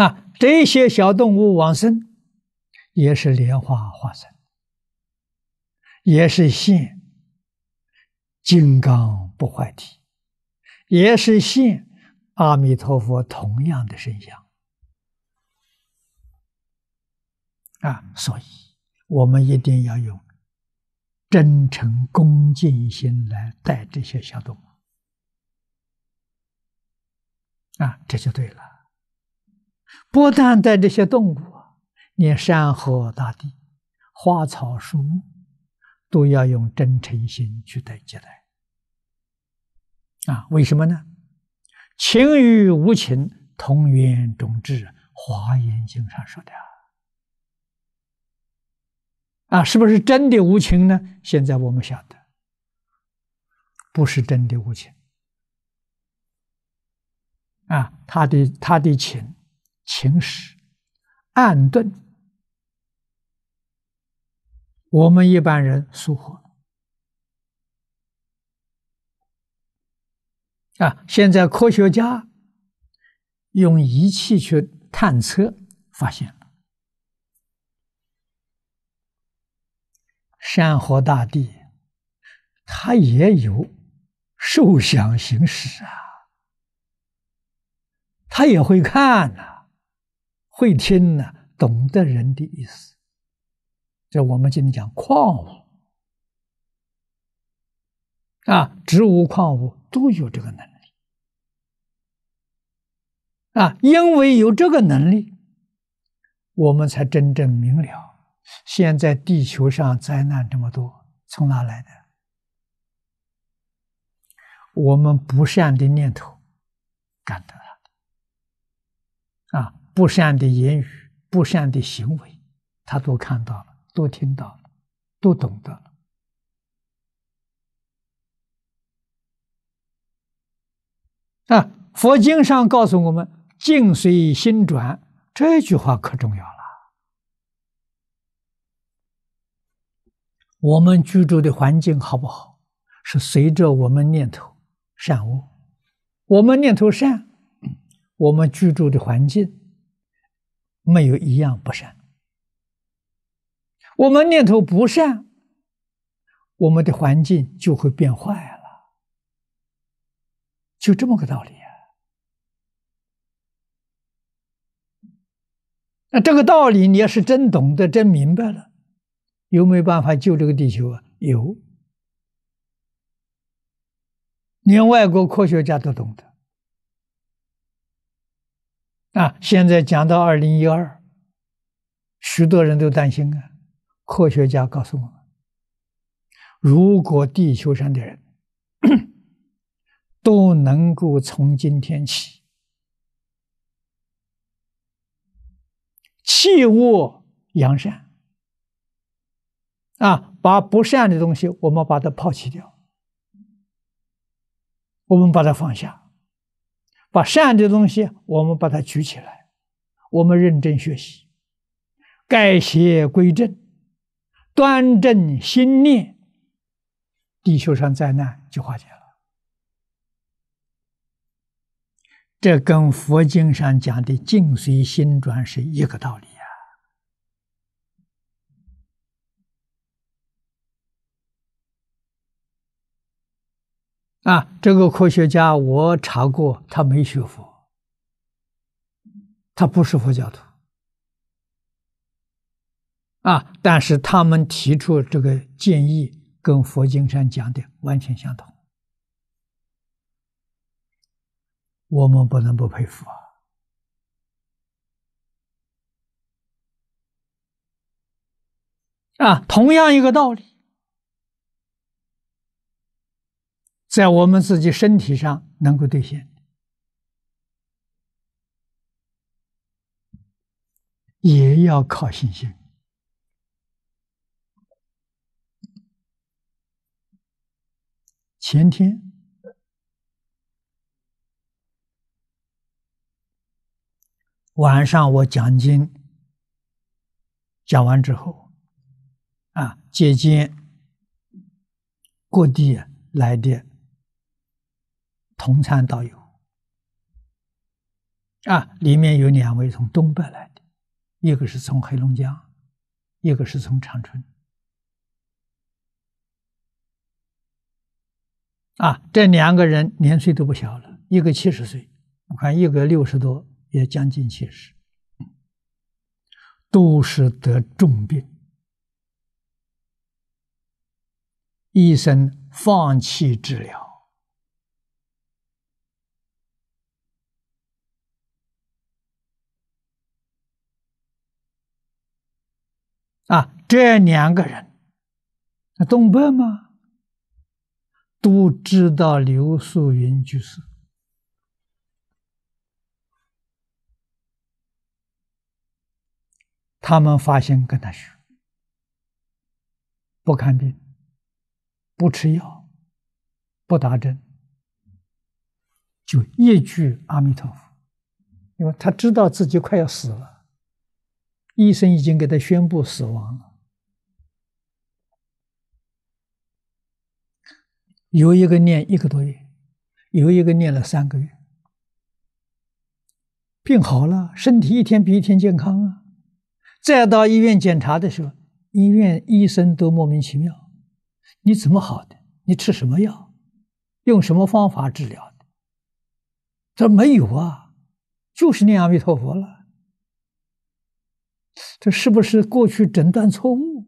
啊，这些小动物往生，也是莲花化身，也是现金刚不坏体，也是现阿弥陀佛同样的身相。啊，所以我们一定要有。真诚恭敬心来待这些小动物啊，这就对了。不但带这些动物，连山河大地、花草树木，都要用真诚心去带接待。啊，为什么呢？情与无情同源种质，《华严经》上说的。啊，是不是真的无情呢？现在我们晓得，不是真的无情。啊，他的他的情情史暗遁，我们一般人疏忽。啊，现在科学家用仪器去探测，发现。山河大地，它也有受想行识啊，他也会看呐，会听呐，懂得人的意思。这我们今天讲矿物啊，植物、矿物都有这个能力啊，因为有这个能力，我们才真正明了。现在地球上灾难这么多，从哪来的？我们不善的念头感得了，啊，不善的言语、不善的行为，他都看到了，都听到了，都懂得了。啊，佛经上告诉我们“境随心转”，这句话可重要了。我们居住的环境好不好，是随着我们念头善恶。我们念头善，我们居住的环境没有一样不善；我们念头不善，我们的环境就会变坏了。就这么个道理啊。那这个道理，你要是真懂得、真明白了。有没有办法救这个地球啊？有，连外国科学家都懂得。啊，现在讲到二零一二，许多人都担心啊。科学家告诉我们，如果地球上的人 [clears throat] 都能够从今天起弃恶扬善。啊，把不善的东西我们把它抛弃掉，我们把它放下；把善的东西我们把它举起来，我们认真学习，改邪归正，端正心念，地球上灾难就化解了。这跟佛经上讲的“静随心转”是一个道理。啊，这个科学家我查过，他没学佛，他不是佛教徒，啊，但是他们提出这个建议跟佛经上讲的完全相同，我们不能不佩服啊！啊，同样一个道理。在我们自己身体上能够兑现，也要靠信心。前天晚上我讲经讲完之后，啊，姐姐各地来的。从参到友啊，里面有两位从东北来的，一个是从黑龙江，一个是从长春。啊，这两个人年岁都不小了，一个七十岁，我看一个六十多，也将近七十，都是得重病，医生放弃治疗。啊，这两个人，那东北吗？都知道刘素云居士，他们发现跟他学，不看病，不吃药，不打针，就一句阿弥陀佛，因为他知道自己快要死了。医生已经给他宣布死亡了。有一个念一个多月，有一个念了三个月，病好了，身体一天比一天健康啊。再到医院检查的时候，医院医生都莫名其妙：“你怎么好的？你吃什么药？用什么方法治疗的？”这没有啊，就是念阿弥陀佛了。这是不是过去诊断错误？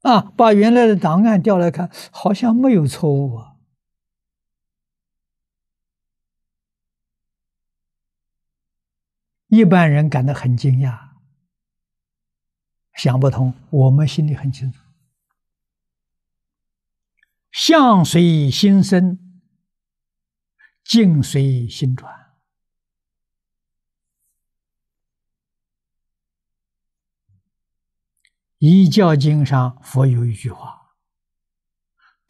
啊，把原来的档案调来看，好像没有错误啊。一般人感到很惊讶，想不通。我们心里很清楚：相随心生，境随心转。一教经上，佛有一句话：“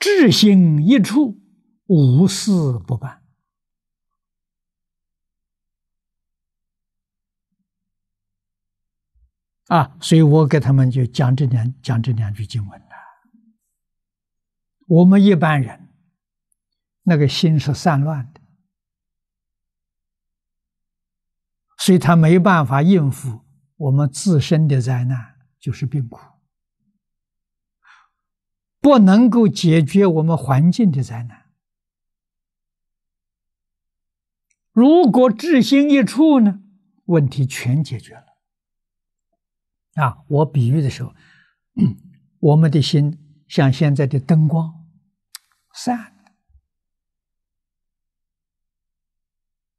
智心一处，无事不办。”啊，所以我给他们就讲这两讲这两句经文呐。我们一般人，那个心是散乱的，所以他没办法应付我们自身的灾难。就是病苦，不能够解决我们环境的灾难。如果智心一处呢，问题全解决了。啊，我比喻的时候，我们的心像现在的灯光，散。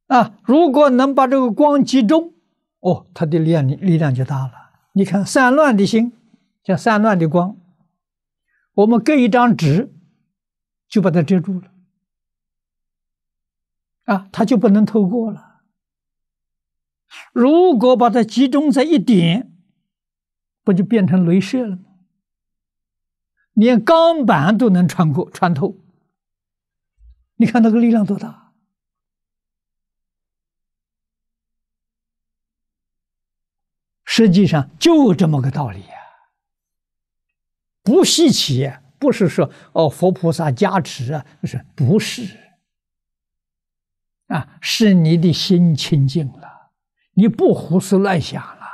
啊，如果能把这个光集中，哦，它的力量力量就大了。你看散乱的心，叫散乱的光。我们隔一张纸，就把它遮住了，啊，它就不能透过了。如果把它集中在一点，不就变成镭射了吗？连钢板都能穿过穿透。你看那个力量多大。实际上就这么个道理啊，不稀奇，不是说哦佛菩萨加持啊，不是，不是，啊，是你的心清净了，你不胡思乱想了，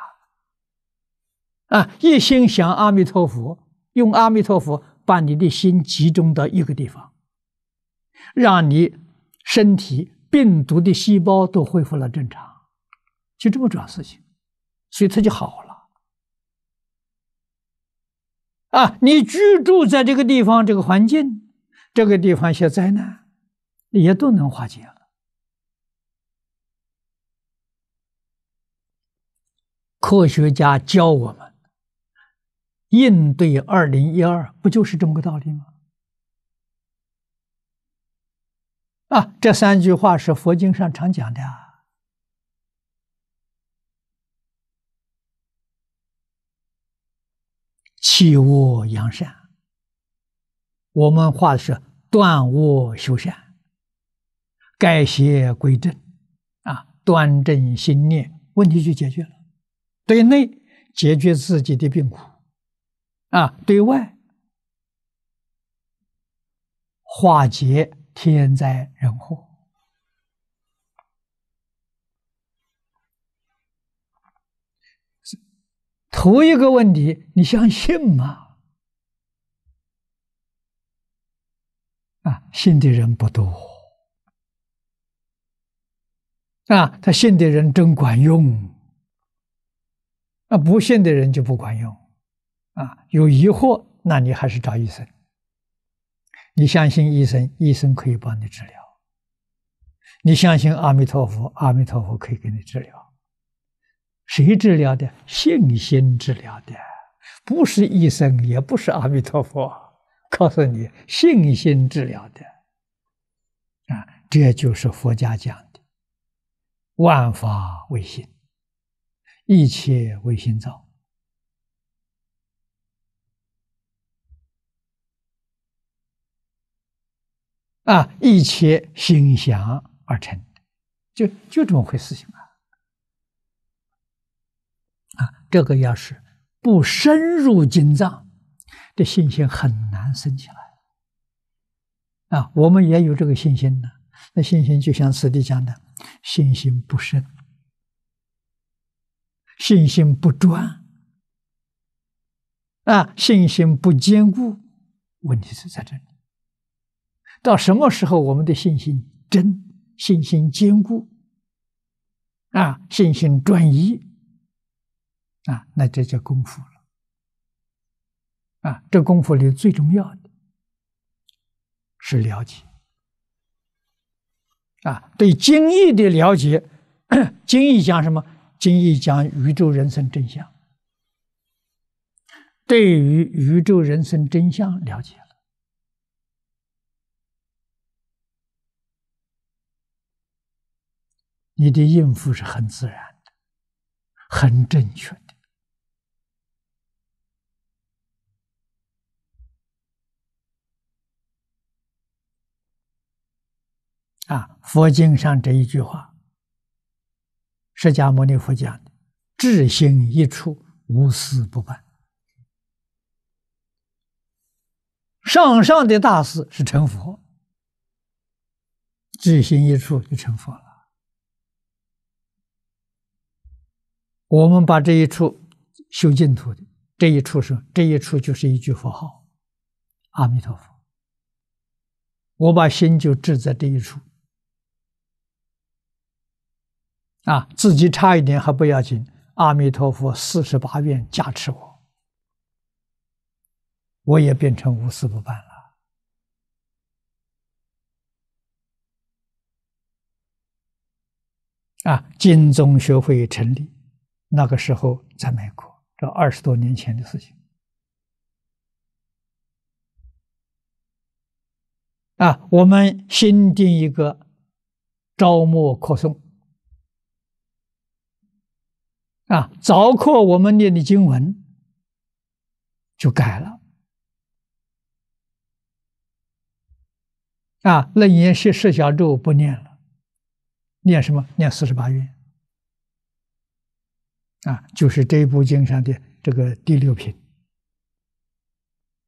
啊，一心想阿弥陀佛，用阿弥陀佛把你的心集中到一个地方，让你身体病毒的细胞都恢复了正常，就这么桩事情。所以它就好了，啊！你居住在这个地方，这个环境，这个地方些灾难，也都能化解了。科学家教我们应对二零一二，不就是这么个道理吗？啊，这三句话是佛经上常讲的。弃恶扬善，我们画的是断恶修善、改邪归正啊，端正心念，问题就解决了。对内解决自己的病苦啊，对外化解天灾人祸。头一个问题，你相信吗？啊，信的人不多。啊，他信的人真管用。啊，不信的人就不管用。啊，有疑惑，那你还是找医生。你相信医生，医生可以帮你治疗。你相信阿弥陀佛，阿弥陀佛可以给你治疗。谁治疗的？信心治疗的，不是医生，也不是阿弥陀佛。[laughs] 告诉你，信心治疗的，啊，这就是佛家讲的“万法唯心，一切唯心造”，啊，一切心想而成就就这么回事情啊。啊，这个要是不深入经藏，这信心很难生起来。啊，我们也有这个信心呢。那信心就像此地讲的，信心不深，信心不专，啊，信心不坚固，问题是在这里。到什么时候我们的信心真，信心坚固，啊，信心专一？啊，那这就功夫了。啊，这功夫里最重要的是了解。啊，对《经义》的了解，《经义》讲什么？《经义》讲宇宙人生真相。对于宇宙人生真相了解了，你的应付是很自然的，很正确。啊，佛经上这一句话，释迦牟尼佛讲的：“智心一处，无私不办。”上上的大事是成佛，智心一处就成佛了。我们把这一处修净土的这一处是这一处，就是一句佛号“阿弥陀佛”。我把心就置在这一处。啊，自己差一点还不要紧，阿弥陀佛，四十八愿加持我，我也变成无私不办了。啊，金宗学会成立，那个时候在美国，这二十多年前的事情。啊，我们新定一个招募扩送。啊，早课我们念的经文就改了，啊，楞严是十小咒不念了，念什么？念四十八愿，啊，就是这部经上的这个第六品，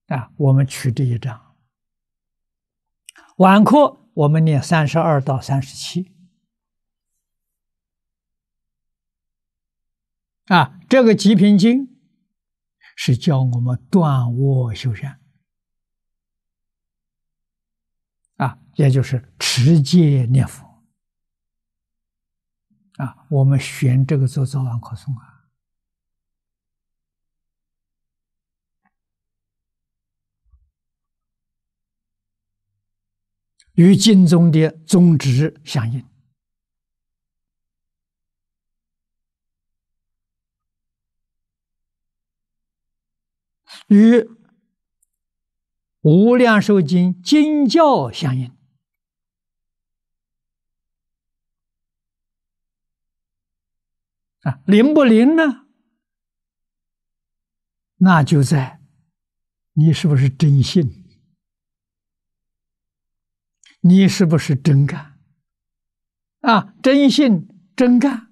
啊，我们取这一章。晚课我们念三十二到三十七。啊，这个《极平经》是教我们断卧修善，啊，也就是持戒念佛，啊，我们选这个做早晚可诵啊，与经中的宗旨相应。与《无量寿经》经教相应啊，灵不灵呢？那就在你是不是真信，你是不是真干啊？真信真干。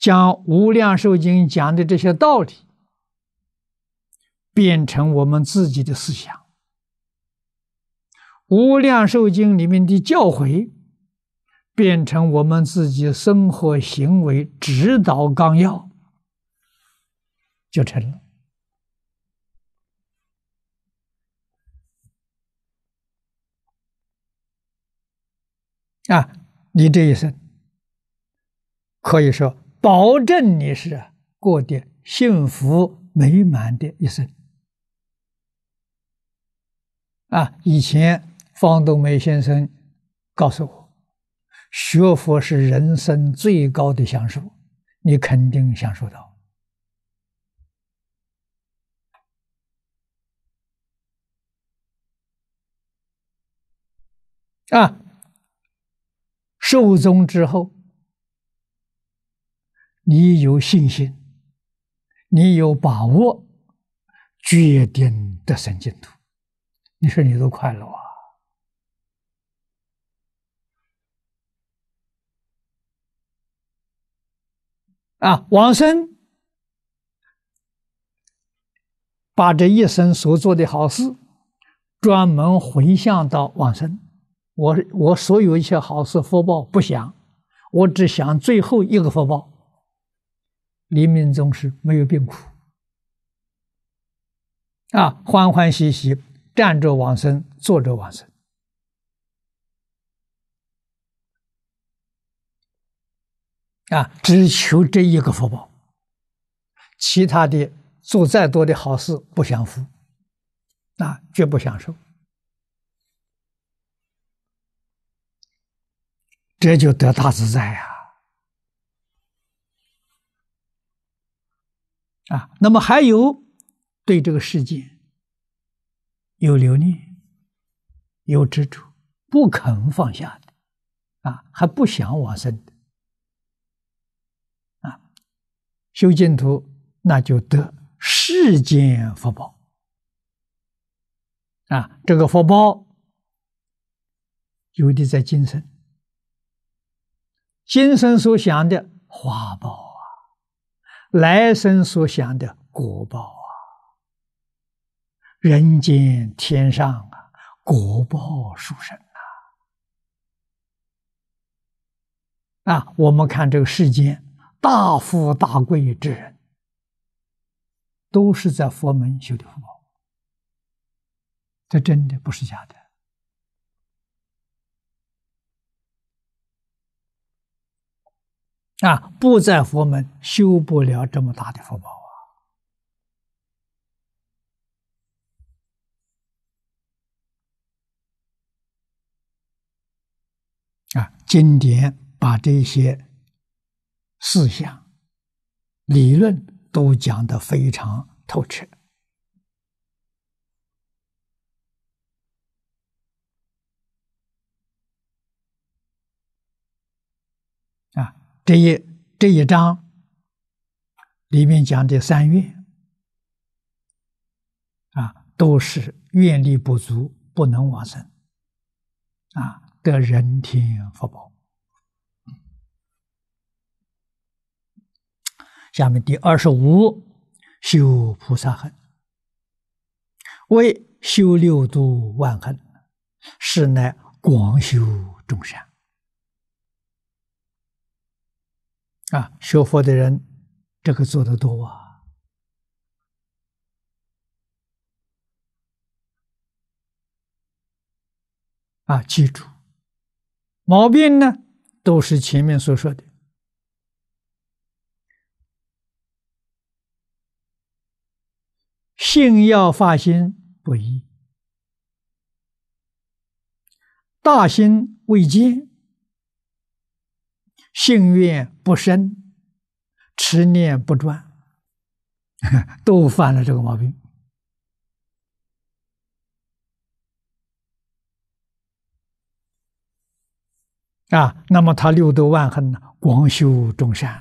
将《无量寿经》讲的这些道理变成我们自己的思想，《无量寿经》里面的教诲变成我们自己生活行为指导纲要，就成了。啊，你这一生可以说。保证你是过的幸福美满的一生，啊！以前方东梅先生告诉我，学佛是人生最高的享受，你肯定享受到。啊，寿终之后。你有信心，你有把握，决定得生净土。你说你多快乐啊！啊，往生，把这一生所做的好事，专门回向到往生。我我所有一切好事福报不享，我只享最后一个福报。黎明中是没有病苦，啊，欢欢喜喜站着往生，坐着往生，啊，只求这一个福报，其他的做再多的好事不享福，啊，绝不享受，这就得大自在呀。啊，那么还有对这个世界有留念、有执着、不肯放下、的，啊还不想往生的，啊，修净土那就得世间福报，啊，这个福报有的在今生，今生所想的花报。来生所想的果报啊，人间天上啊，果报殊胜啊！啊，我们看这个世间大富大贵之人，都是在佛门修的福报，这真的不是假的。啊，不在佛门修不了这么大的福报啊！啊，经典把这些思想、理论都讲得非常透彻。这一这一章里面讲的三愿啊，都是愿力不足，不能往生，啊，得人天福报。下面第二十五修菩萨恨，为修六度万恨，是乃广修众善。啊，学佛的人，这个做的多啊！啊，记住，毛病呢，都是前面所说的，性要发心不一，大心未坚。幸运不生，持念不转，[laughs] 都犯了这个毛病啊！那么他六德万恨，光修众善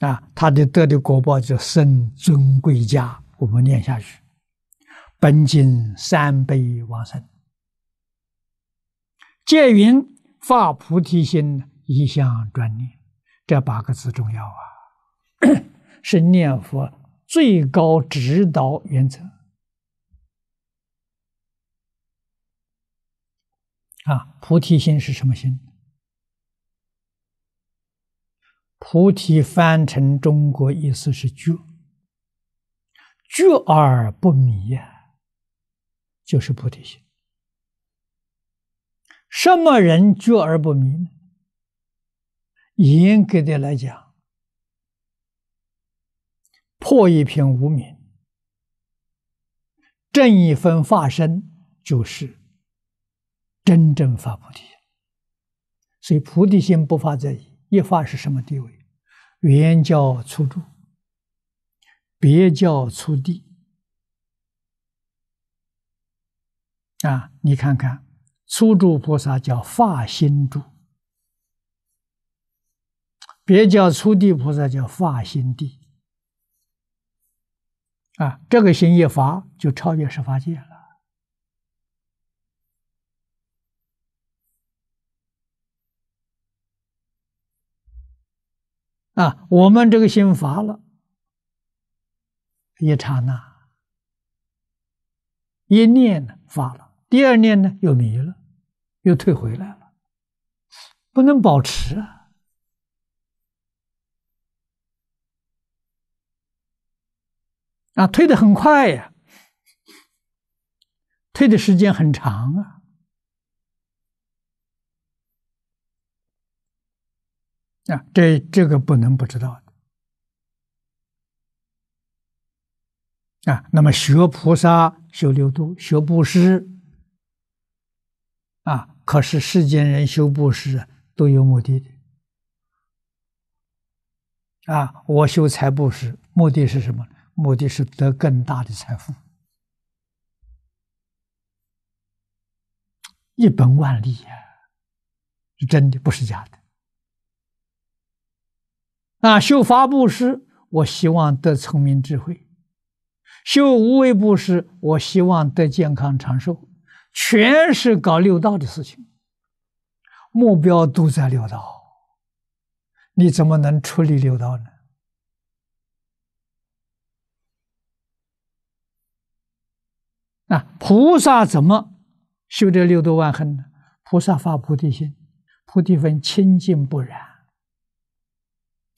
啊！他的得的果报就生尊贵家。我们念下去，本经三倍往生，戒云。发菩提心，一向专念，这八个字重要啊，[coughs] 是念佛最高指导原则。啊，菩提心是什么心？菩提翻成中国意思是觉，觉而不迷呀，就是菩提心。什么人觉而不迷呢？严格的来讲，破一品无名，正一分化身，就是真正发菩提。所以菩提心不发在一发是什么地位？原教初住，别教初地。啊，你看看。初住菩萨叫发心住，别叫初地菩萨叫发心地。啊，这个心一发，就超越十八界了。啊，我们这个心发了，一刹那，一念发了。第二念呢又迷了，又退回来了，不能保持啊！啊，退的很快呀，退的时间很长啊！啊，这这个不能不知道的啊。那么学菩萨、学六度、学布施。啊！可是世间人修布施都有目的的。啊，我修财布施，目的是什么？目的是得更大的财富，一本万利呀，是真的，不是假的。啊，修法布施，我希望得聪明智慧；修无为布施，我希望得健康长寿。全是搞六道的事情，目标都在六道，你怎么能处理六道呢？啊，菩萨怎么修这六度万恨呢？菩萨发菩提心，菩提分清净不染。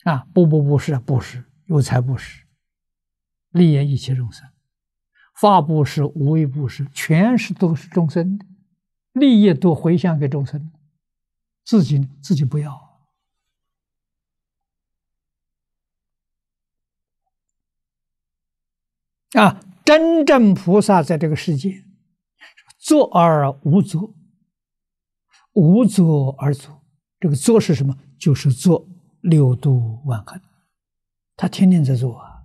啊，不不不是，不是有财不是，利言一切众生。法布施、无为布施，全是都是众生的，利益都回向给众生，自己自己不要啊！真正菩萨在这个世界，做而无坐，无坐而坐。这个坐是什么？就是做六度万恒，他天天在做啊。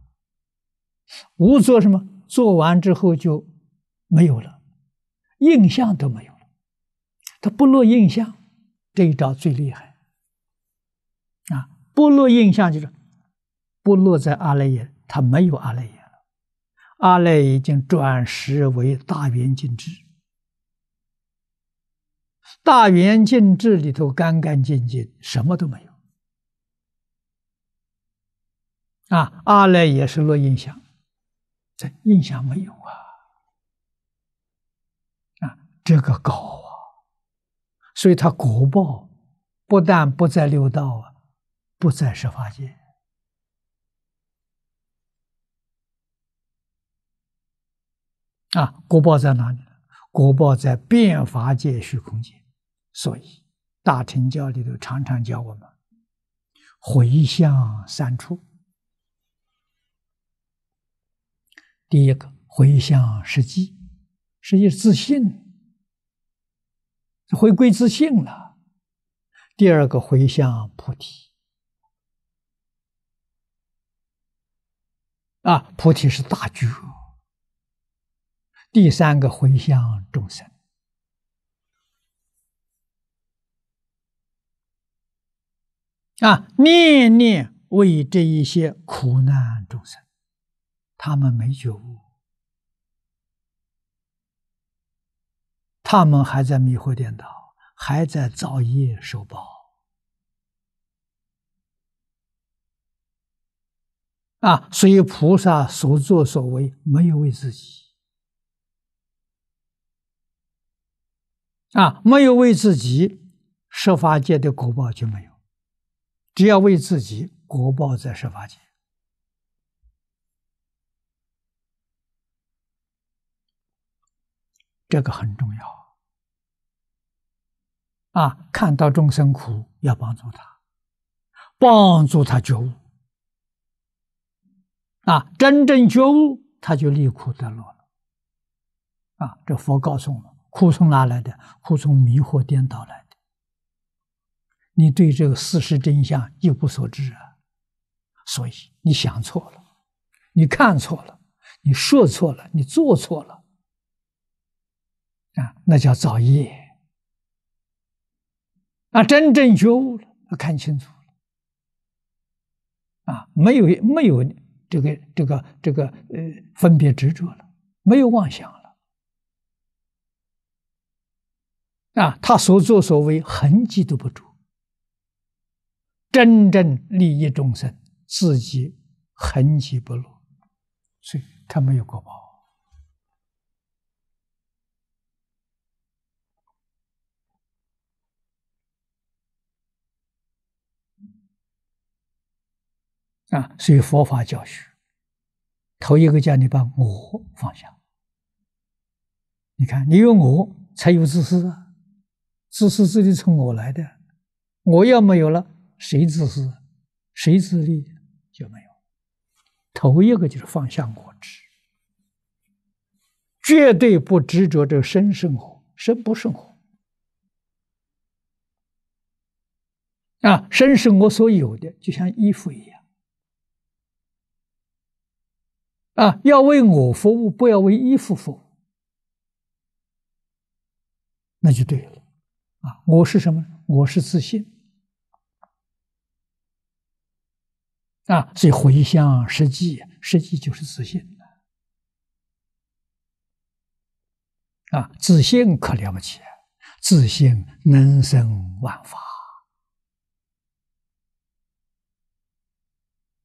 无做什么？做完之后就没有了，印象都没有了。他不落印象，这一招最厉害。啊，不落印象就是不落在阿赖耶，他没有阿赖耶了。阿赖已经转世为大圆净智，大圆净智里头干干净净，什么都没有。啊，阿赖也是落印象。这印象没有啊？啊，这个高啊！所以他国报不但不在六道啊，不在十法界。啊，国报在哪里呢？国报在变法界、虚空界。所以大乘教里头常常教我们回向三处。第一个回向实际，实际自信，回归自信了。第二个回向菩提，啊，菩提是大觉。第三个回向众生，啊，念念为这一些苦难众生。他们没觉悟，他们还在迷惑颠倒，还在造业受报啊！所以菩萨所作所为，没有为自己啊，没有为自己，十法界的果报就没有；只要为自己，果报在十法界。这个很重要啊！看到众生苦，要帮助他，帮助他觉悟啊！真正觉悟，他就离苦得乐了啊！这佛告诉我，苦从哪来的？苦从迷惑颠倒来的。你对这个事实真相一无所知啊，所以你想错了，你看错了，你说错了，你做错了。啊，那叫造业。啊，真正觉悟了，看清楚了，啊，没有没有这个这个这个呃分别执着了，没有妄想了，啊，他所作所为痕迹都不足，真正利益众生，自己痕迹不落，所以他没有果报。啊，所以佛法教学，头一个叫你把我放下。你看，你有我才有自私，啊，自私自利从我来的，我要没有了，谁自私，谁自利就没有。头一个就是放下我执，绝对不执着这生生活，生不生活。啊，生是我所有的，就像衣服一样。啊，要为我服务，不要为依附服务，那就对了。啊，我是什么？我是自信。啊，所以回向实际，实际就是自信。啊，自信可了不起，自信能生万法。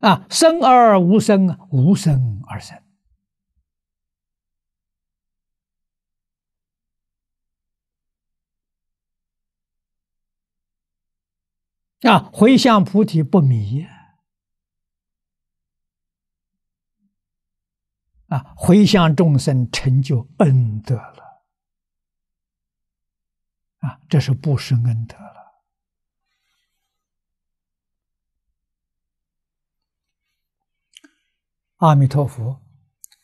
啊，生而无生，无生而生。啊，回向菩提不迷。啊，回向众生成就恩德了。啊，这是不生恩德了。阿弥陀佛，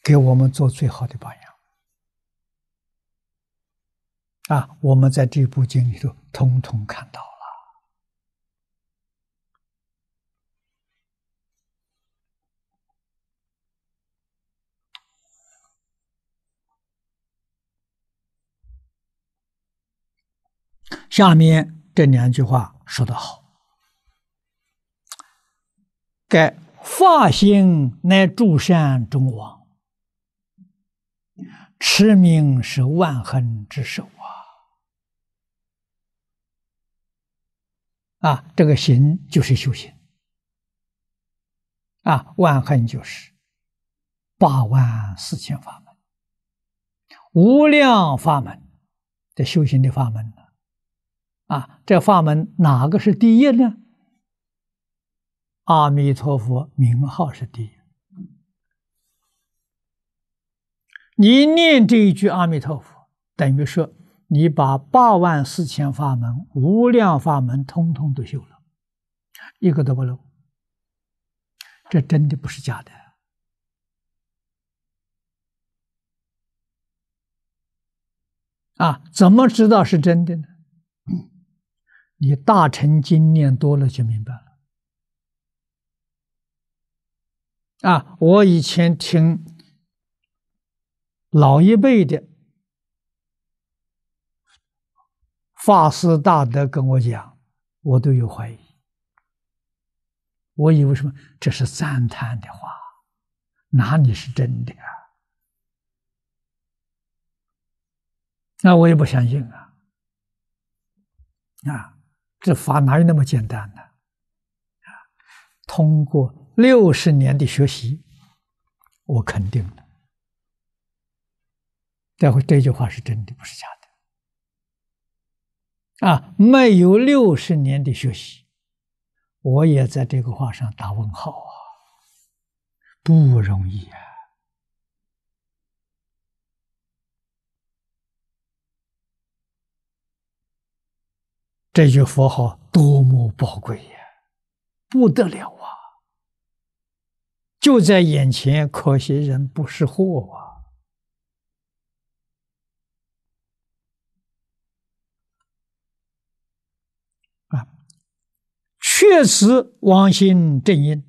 给我们做最好的榜样啊！我们在这部经里头，统统看到了。下面这两句话说得好，该。法心乃诸善中王，持名是万恒之首啊！啊，这个行就是修行啊，万恒就是八万四千法门、无量法门的修行的法门呢。啊，这法门哪个是第一呢？阿弥陀佛名号是第一，你念这一句阿弥陀佛，等于说你把八万四千法门、无量法门通通都修了，一个都不漏。这真的不是假的。啊，怎么知道是真的呢？你大乘经念多了就明白了。啊！我以前听老一辈的发师大德跟我讲，我都有怀疑。我以为什么？这是赞叹的话，哪里是真的啊？那我也不相信啊！啊，这法哪有那么简单呢？啊，通过。六十年的学习，我肯定的。待会这句话是真的，不是假的。啊，没有六十年的学习，我也在这个话上打问号啊。不容易啊！这句佛号多么宝贵呀，不得了啊！就在眼前，可惜人不识货啊！啊，确实王心正因，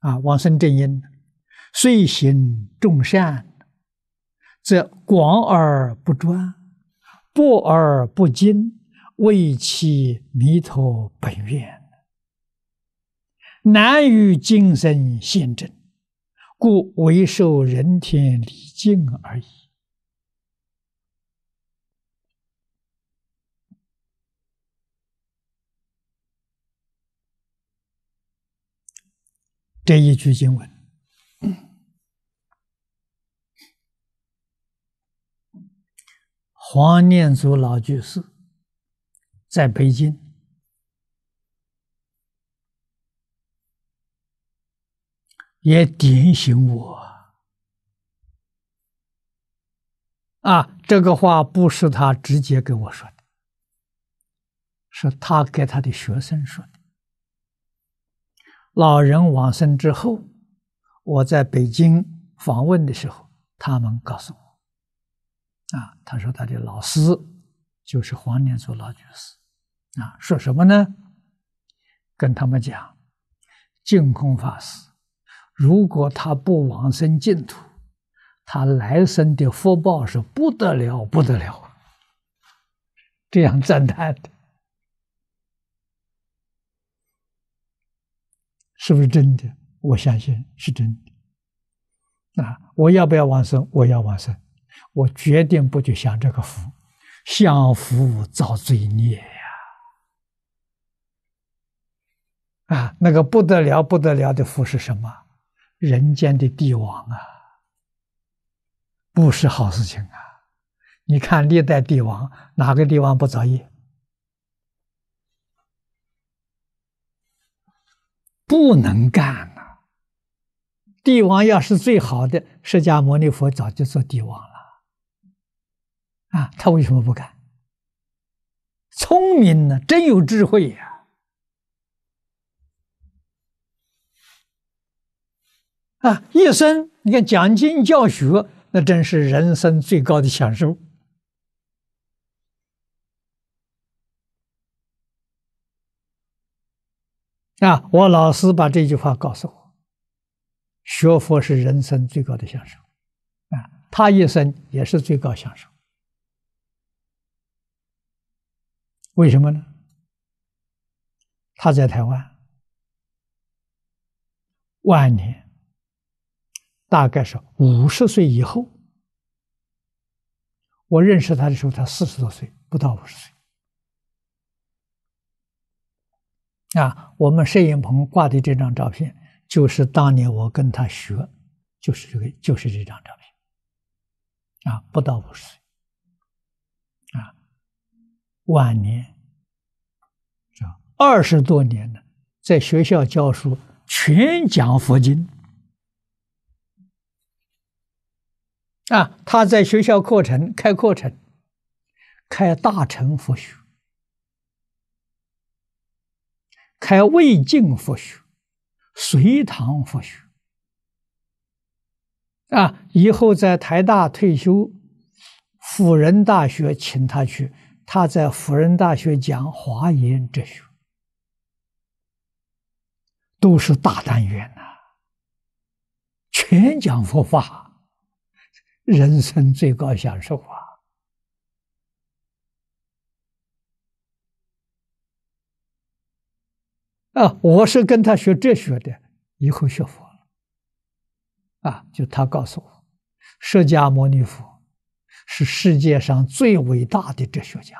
啊王生正因，虽行众善，则广而不专，博而不精，为其弥陀本愿，难于精神现证。故为受人天礼敬而已。这一句经文，黄念祖老居士在北京。也点醒我，啊，这个话不是他直接跟我说的，是他给他的学生说的。老人往生之后，我在北京访问的时候，他们告诉我，啊，他说他的老师就是黄念祖老居士，啊，说什么呢？跟他们讲净空法师。如果他不往生净土，他来生的福报是不得了，不得了啊！这样赞叹的，是不是真的？我相信是真的。啊，我要不要往生？我要往生，我决定不去享这个福，享福造罪孽呀！啊，那个不得了，不得了的福是什么？人间的帝王啊，不是好事情啊！你看历代帝王，哪个帝王不造业？不能干呐！帝王要是最好的，释迦牟尼佛早就做帝王了。啊，他为什么不干？聪明呢，真有智慧呀！啊，一生，你看讲经教学，那真是人生最高的享受。啊，我老师把这句话告诉我：学佛是人生最高的享受。啊，他一生也是最高享受。为什么呢？他在台湾晚年。大概是五十岁以后，我认识他的时候，他四十多岁，不到五十岁。啊，我们摄影棚挂的这张照片，就是当年我跟他学，就是这个，就是这张照片。啊，不到五十岁，啊，晚年是吧？二十多年了，在学校教书，全讲佛经。啊，他在学校课程开课程，开大乘佛学，开魏晋佛学、隋唐佛学。啊，以后在台大退休，辅仁大学请他去，他在辅仁大学讲华严哲学，都是大单元呐，全讲佛法。人生最高享受啊！啊，我是跟他学哲学的，以后学佛了。啊，就他告诉我，释迦牟尼佛是世界上最伟大的哲学家，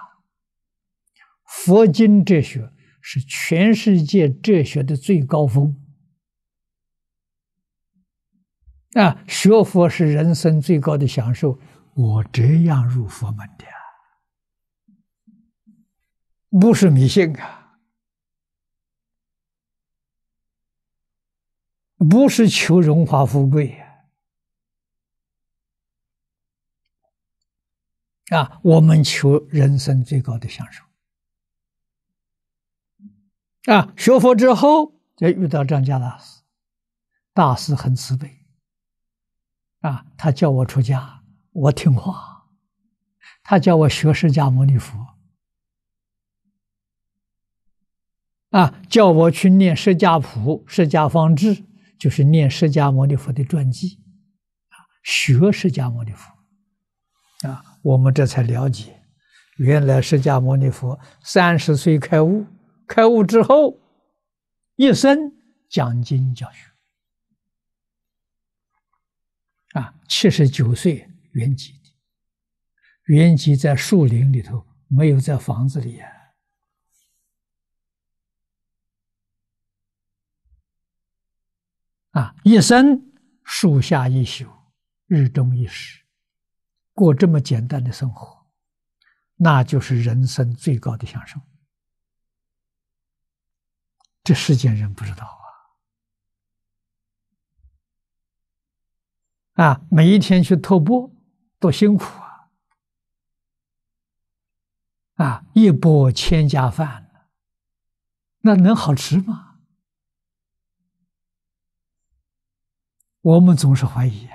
佛经哲学是全世界哲学的最高峰。啊，学佛是人生最高的享受。我这样入佛门的，不是迷信啊，不是求荣华富贵啊，我们求人生最高的享受。啊，学佛之后就遇到张家大师，大师很慈悲。啊，他叫我出家，我听话；他叫我学释迦牟尼佛，啊，叫我去念《释迦谱》《释迦方志》，就是念释迦牟尼佛的传记，啊，学释迦牟尼佛，啊，我们这才了解，原来释迦牟尼佛三十岁开悟，开悟之后一生讲经教学。啊，七十九岁圆寂的，圆寂在树林里头，没有在房子里啊。啊，一生树下一宿，日中一时，过这么简单的生活，那就是人生最高的享受。这世间人不知道。啊，每一天去偷钵，多辛苦啊！啊，一钵千家饭，那能好吃吗？我们总是怀疑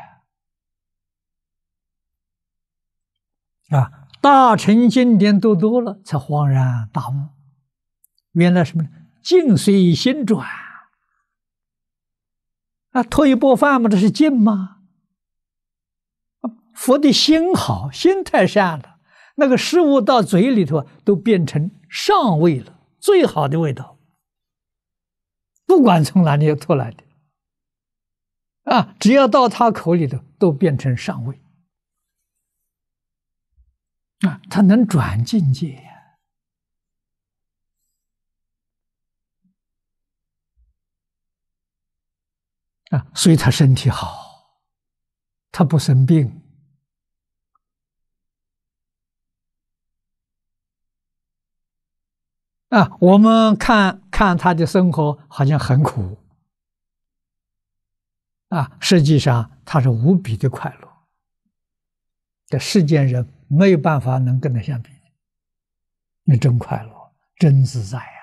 啊，啊，大乘经典读多了，才恍然大悟，原来什么呢？静随心转，啊，偷一钵饭嘛，这是静吗？佛的心好，心太善了，那个食物到嘴里头都变成上味了，最好的味道，不管从哪里出来的，啊，只要到他口里头都变成上味，啊，他能转境界呀，啊，所以他身体好，他不生病。啊，我们看看他的生活，好像很苦。啊，实际上他是无比的快乐。这世间人没有办法能跟他相比，那真快乐，真自在啊！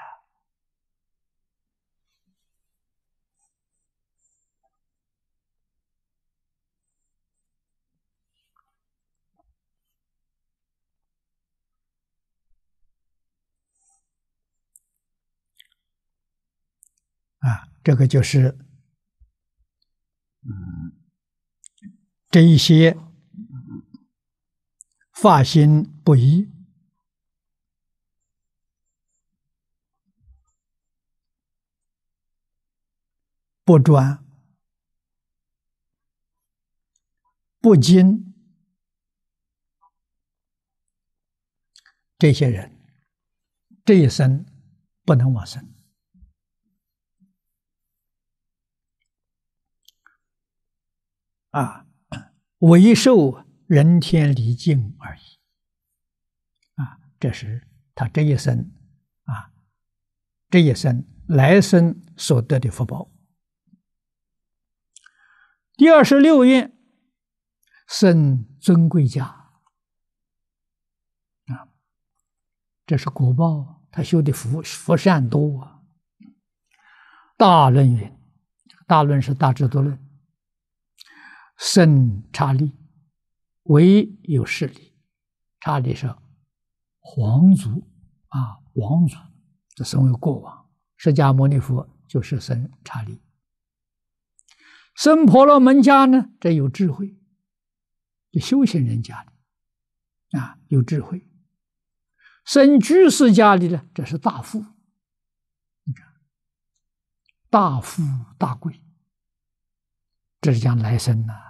啊，这个就是，嗯，这一些发心不一、不专、不精，这些人这一生不能往生。啊，为受人天离境而已。啊，这是他这一生啊，这一生来生所得的福报。第二十六愿，生尊贵家。啊，这是果报，他修的福福善多。大论云：大论是大智多论。生差利，唯有势力。差利是皇族啊，皇族这身为国王，释迦牟尼佛就是生差利。生婆罗门家呢，这有智慧，这修行人家的啊，有智慧。生居士家里呢，这是大富，你看大富大贵，这是讲来生呐。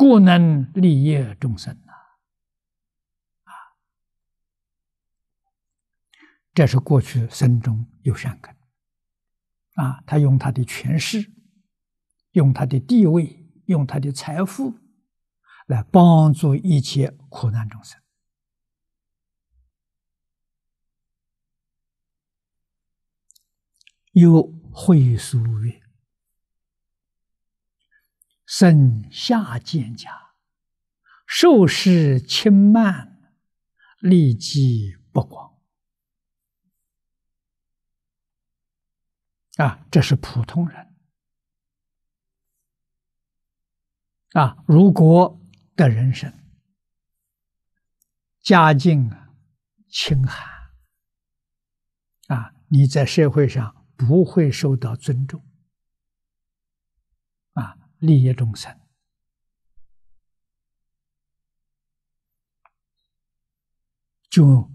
故能利益众生啊！这是过去生中有善根啊，他用他的权势，用他的地位，用他的财富，来帮助一切苦难众生。有会书曰。生下贱家，受事轻慢，利己不广。啊，这是普通人。啊，如果的人生家境啊清寒，啊，你在社会上不会受到尊重。利益众生就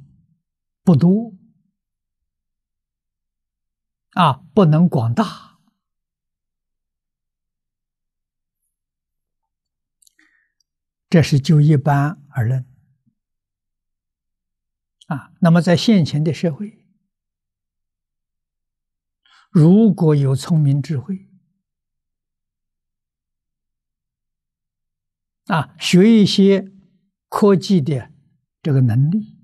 不多啊，不能广大。这是就一般而论啊。那么在现前的社会，如果有聪明智慧。啊，学一些科技的这个能力，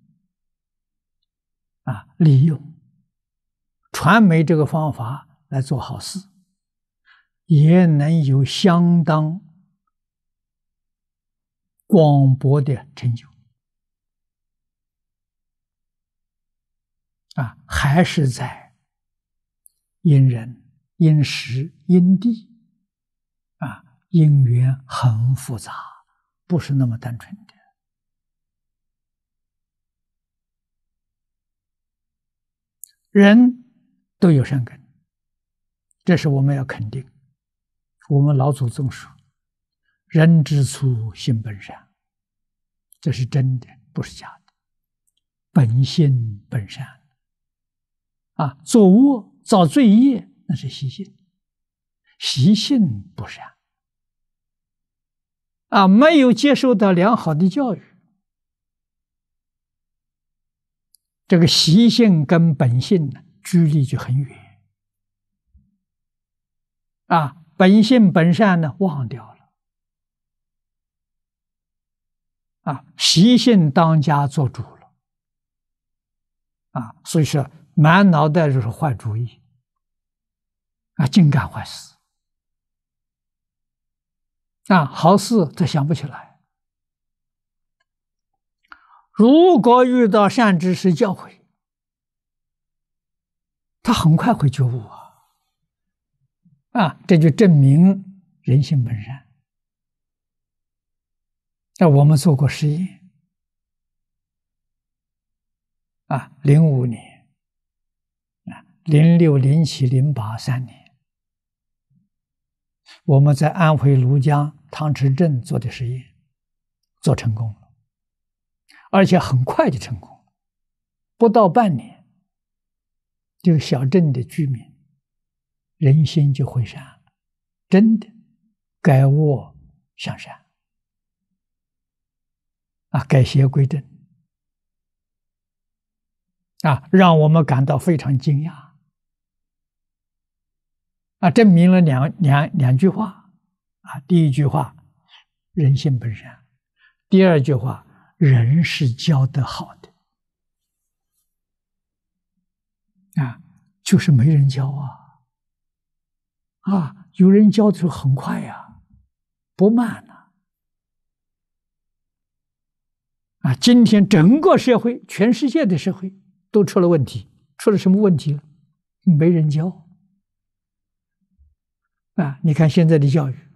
啊，利用传媒这个方法来做好事，也能有相当广博的成就。啊，还是在因人、因时、因地，啊，因缘很复杂。不是那么单纯的，人都有善根，这是我们要肯定。我们老祖宗说：“人之初，性本善。”这是真的，不是假的。本性本善，啊，作恶造罪业那是习性，习性不善。啊，没有接受到良好的教育，这个习性跟本性呢，距离就很远。啊，本性本善呢，忘掉了。啊，习性当家做主了。啊，所以说满脑袋就是坏主意，啊，净干坏事。啊，好事他想不起来。如果遇到善知识教诲，他很快会觉悟啊！啊，这就证明人性本善。那我们做过实验啊，零五年啊，零六、零七、零八三年，我们在安徽庐江。汤池镇做的实验做成功了，而且很快就成功了，不到半年，这个小镇的居民人心就回善了，真的改恶向善，啊，改邪归正，啊，让我们感到非常惊讶，啊，证明了两两两句话。啊，第一句话，人性本善；第二句话，人是教的好的。啊，就是没人教啊！啊，有人教就很快呀，不慢了。啊，今天整个社会，全世界的社会都出了问题，出了什么问题？没人教。啊，你看现在的教育。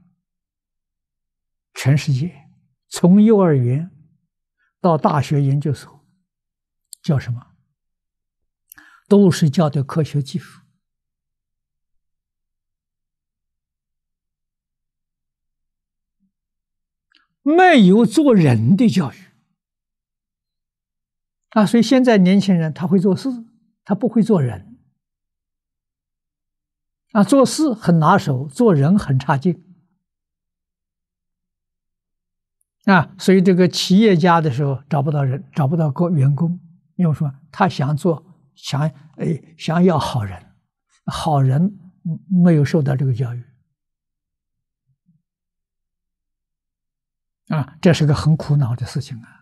全世界，从幼儿园到大学研究所，叫什么，都是教的科学技术，没有做人的教育。啊，所以现在年轻人他会做事，他不会做人。啊，做事很拿手，做人很差劲。啊，所以这个企业家的时候找不到人，找不到工员工，因为说他想做，想诶想要好人，好人没有受到这个教育，啊，这是个很苦恼的事情啊！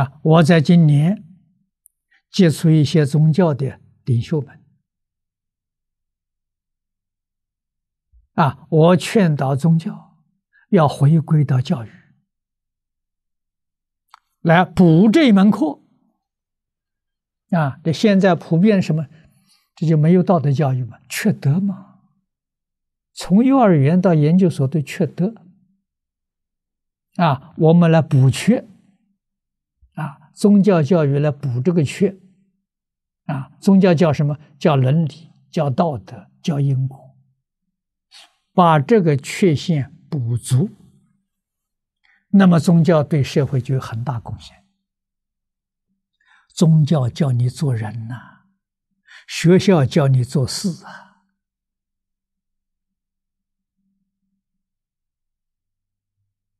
啊，我在今年接触一些宗教的领袖们。啊！我劝导宗教要回归到教育，来补这一门课。啊，这现在普遍什么？这就没有道德教育嘛？缺德嘛？从幼儿园到研究所都缺德。啊，我们来补缺。啊，宗教教育来补这个缺。啊，宗教叫什么叫伦理？叫道德？叫因果？把这个缺陷补足，那么宗教对社会就有很大贡献。宗教教你做人呐，学校教你做事啊，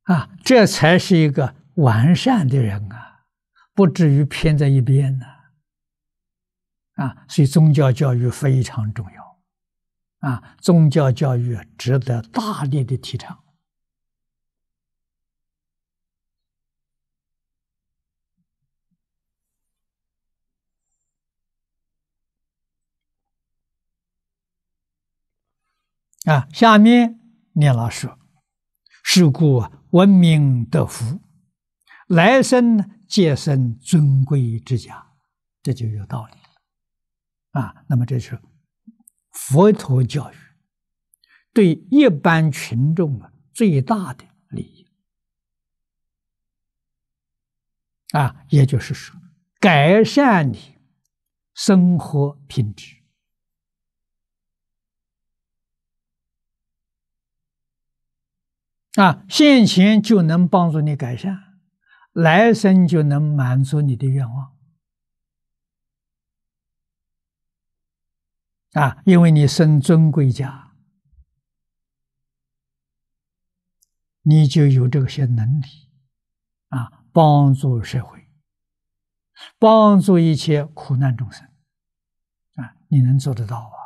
啊，这才是一个完善的人啊，不至于偏在一边呐，啊，所以宗教教育非常重要。啊，宗教教育值得大力的提倡。啊，下面念老师，是故文明得福，来生皆生尊贵之家。”这就有道理了。啊，那么这是。佛陀教育对一般群众啊最大的利益啊，也就是说，改善你生活品质啊，现钱就能帮助你改善，来生就能满足你的愿望。啊，因为你生尊贵家，你就有这些能力，啊，帮助社会，帮助一切苦难众生，啊，你能做得到啊？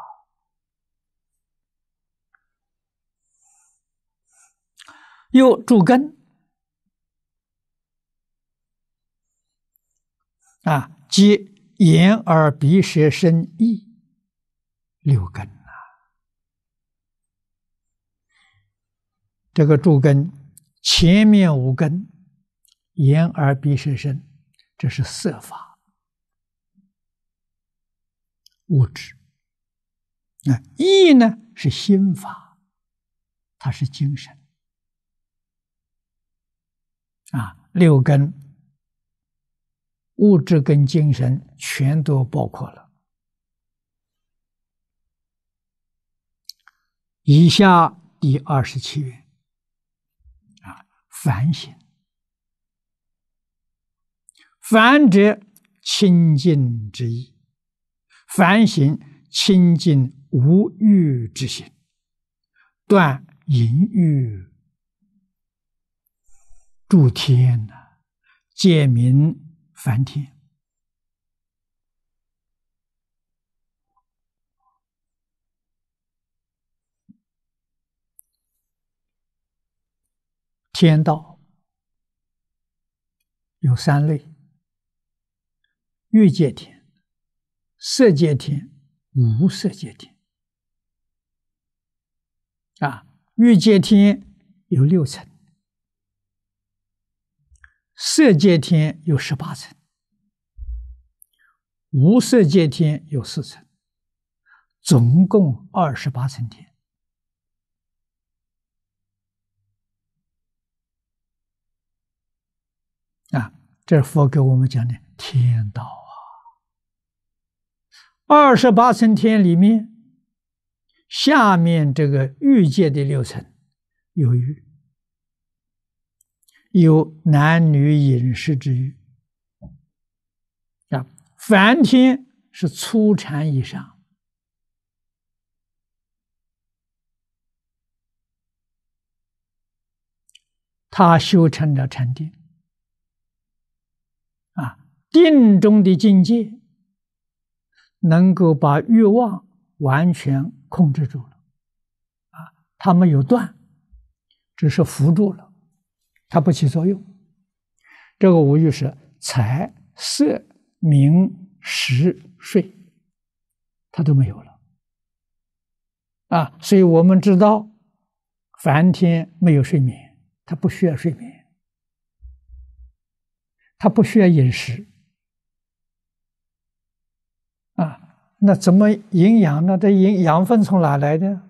又助根，啊，即眼耳鼻舌身意。六根呐，这个诸根前面五根，眼耳鼻舌身，这是色法物质。那意呢是心法，它是精神。啊，六根物质跟精神全都包括了。以下第二十七愿，啊，反省。凡者清净之意，反省清净无欲之心，断淫欲，助天呐，戒名梵天。天道有三类：欲界天、色界天、无色界天。啊，欲界天有六层，色界天有十八层，无色界天有四层，总共二十八层天。啊，这佛给我们讲的天道啊。二十八层天里面，下面这个欲界的六层有欲，有男女饮食之欲。啊，梵天是初禅以上，他修成了禅定。定中的境界，能够把欲望完全控制住了，啊，他没有断，只是扶住了，它不起作用。这个无欲是财色名食睡，它都没有了，啊，所以我们知道，梵天没有睡眠，他不需要睡眠，他不需要饮食。那怎么营养呢？这营养分从哪来的？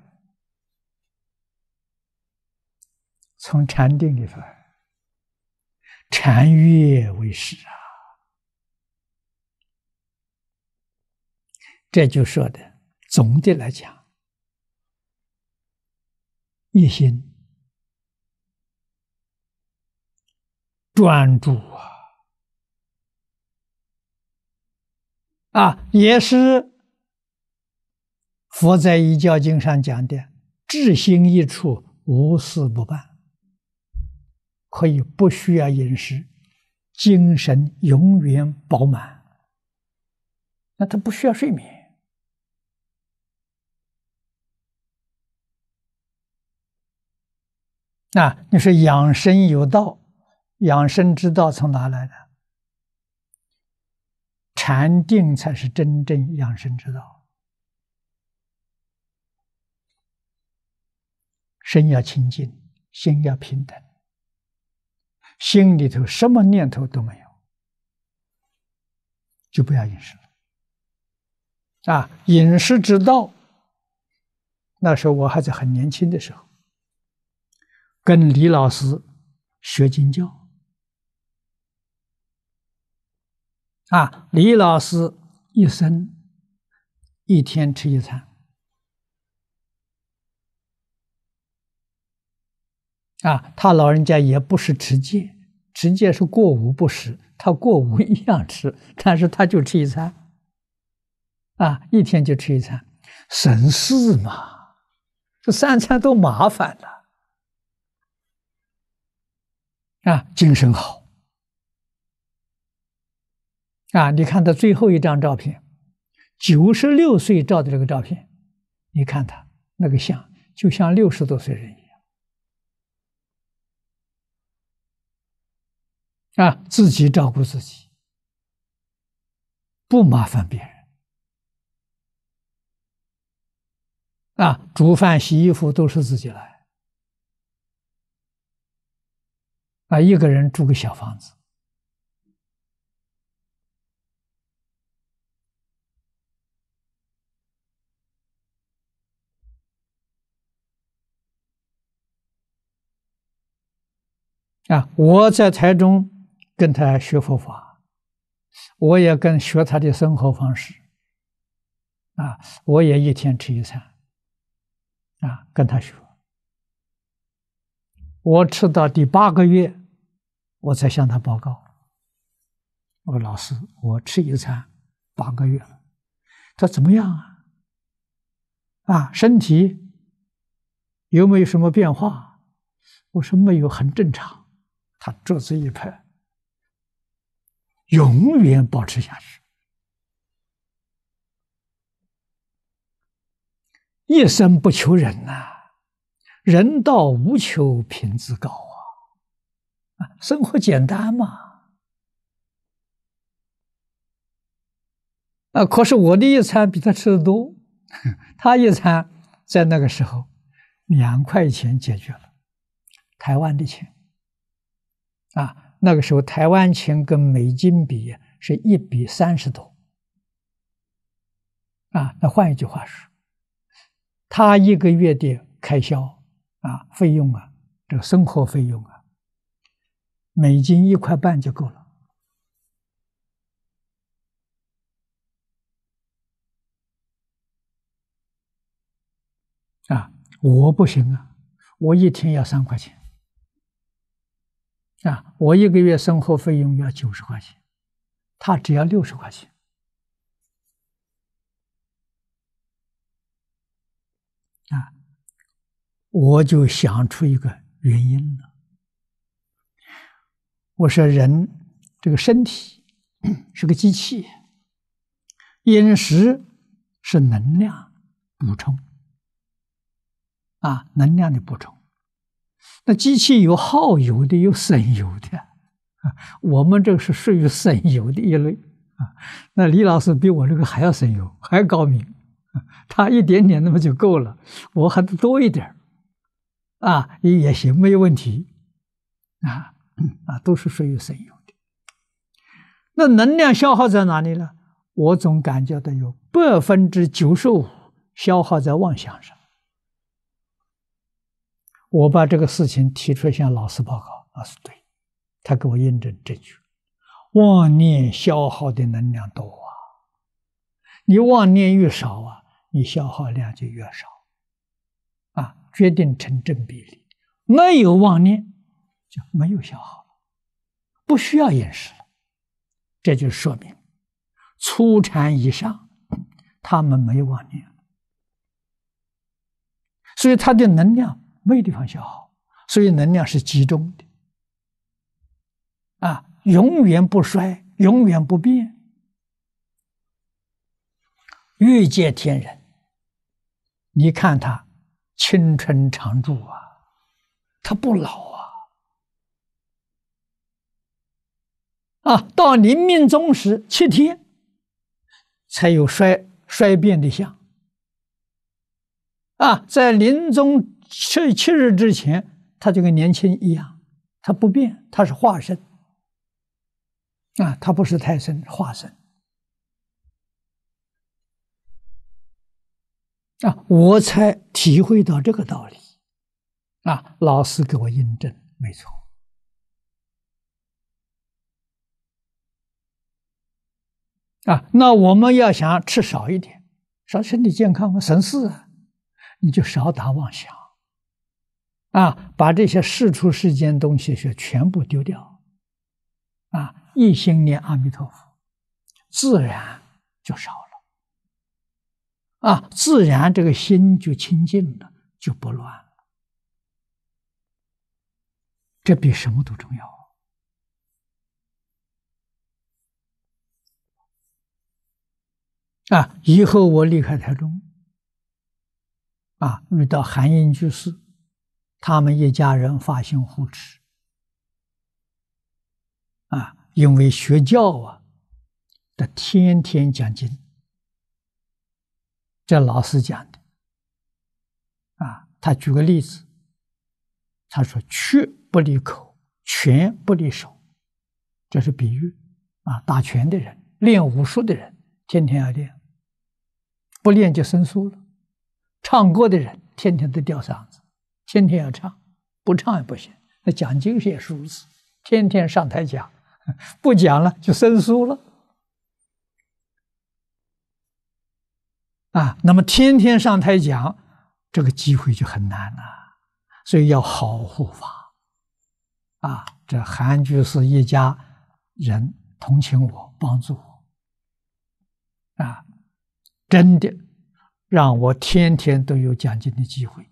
从禅定里头，禅悦为食啊。这就说的，总的来讲，一心专注啊，啊，也是。佛在《一教经》上讲的：“至心一处，无事不办。”可以不需要饮食，精神永远饱满。那他不需要睡眠。那你说养生有道，养生之道从哪来的？禅定才是真正养生之道。身要清净，心要平等，心里头什么念头都没有，就不要饮食了。啊，饮食之道，那时候我还在很年轻的时候，跟李老师学经教。啊，李老师一生一天吃一餐。啊，他老人家也不是直戒，直戒是过午不食，他过午一样吃，但是他就吃一餐，啊，一天就吃一餐，省事嘛，这三餐都麻烦了，啊，精神好，啊，你看他最后一张照片，九十六岁照的这个照片，你看他那个像，就像六十多岁人。啊，自己照顾自己，不麻烦别人。啊，煮饭、洗衣服都是自己来。啊，一个人住个小房子。啊，我在台中。跟他学佛法，我也跟学他的生活方式。啊，我也一天吃一餐。啊，跟他说，我吃到第八个月，我才向他报告。我说：“老师，我吃一餐八个月了，他怎么样啊？啊，身体有没有什么变化？”我说：“没有，很正常。”他桌子一拍。永远保持下去，一生不求人呐，人到无求品自高啊，啊，生活简单嘛，啊，可是我的一餐比他吃的多，他一餐在那个时候两块钱解决了，台湾的钱，啊。那个时候，台湾钱跟美金比是一比三十多，啊，那换一句话说，他一个月的开销啊，费用啊，这个生活费用啊，美金一块半就够了。啊，我不行啊，我一天要三块钱。啊，我一个月生活费用要九十块钱，他只要六十块钱。啊，我就想出一个原因了。我说，人这个身体是个机器，饮食是能量补充啊，能量的补充。那机器有耗油的，有省油的，我们这个是属于省油的一类啊。那李老师比我这个还要省油，还高明，他一点点那么就够了，我还得多一点啊也也行，没问题，啊啊都是属于省油的。那能量消耗在哪里呢？我总感觉到有百分之九十五消耗在妄想上。我把这个事情提出向老师报告，老师对，他给我印证这句，妄念消耗的能量多啊，你妄念越少啊，你消耗量就越少，啊，决定成正比例。没有妄念就没有消耗，不需要饮食了，这就说明初禅以上他们没有妄念，所以他的能量。没地方消耗，所以能量是集中的，啊，永远不衰，永远不变。遇见天人，你看他青春常驻啊，他不老啊，啊，到临命终时七天，才有衰衰变的相，啊，在临终。七七日之前，他就跟年轻一样，他不变，他是化身啊，他不是太生化身啊。我才体会到这个道理啊，老师给我印证，没错啊。那我们要想吃少一点，少身体健康嘛，省事啊，你就少打妄想。啊，把这些世出世间东西是全部丢掉，啊，一心念阿弥陀佛，自然就少了，啊，自然这个心就清净了，就不乱了，这比什么都重要。啊，以后我离开台中，啊，遇到寒英居士。他们一家人发心护持啊，因为学教啊，他天天讲经，这老师讲的啊，他举个例子，他说“拳不离口，拳不离手”，这是比喻啊，打拳的人、练武术的人，天天要练，不练就生疏了；唱歌的人，天天都吊嗓子。天天要唱，不唱也不行。那讲经也是如此，天天上台讲，[laughs] 不讲了就生疏了。啊，那么天天上台讲，这个机会就很难了。所以要好护法，啊，这韩居士一家人同情我，帮助我，啊，真的让我天天都有讲经的机会，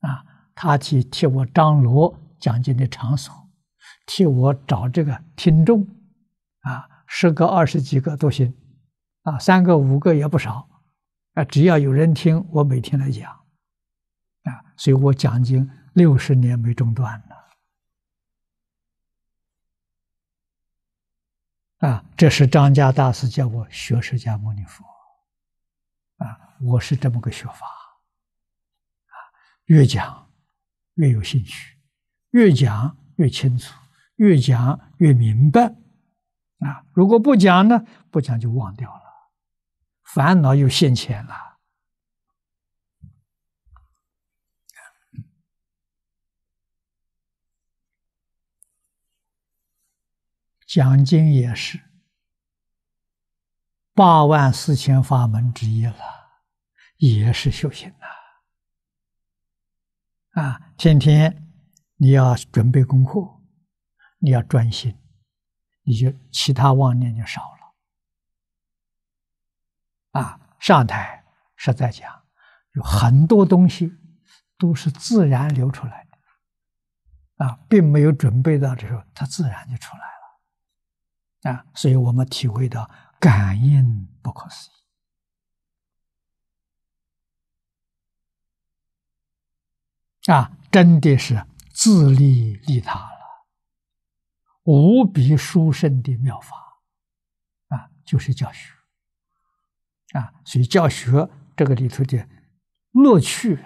啊。他去替我张罗讲经的场所，替我找这个听众，啊，十个、二十几个都行，啊，三个、五个也不少，啊，只要有人听，我每天来讲，啊，所以我讲经六十年没中断呢。啊，这是张家大师叫我学释迦牟尼佛，啊，我是这么个学法，啊，越讲。越有兴趣，越讲越清楚，越讲越明白。啊，如果不讲呢？不讲就忘掉了，烦恼又现前了。讲经也是八万四千法门之一了，也是修行。啊，天天你要准备功课，你要专心，你就其他妄念就少了。啊，上台是在讲，有很多东西都是自然流出来的，啊，并没有准备到的时候，它自然就出来了，啊，所以我们体会到感应不可思议。啊，真的是自利利他了，无比殊胜的妙法啊，就是教学啊。所以教学这个里头的乐趣，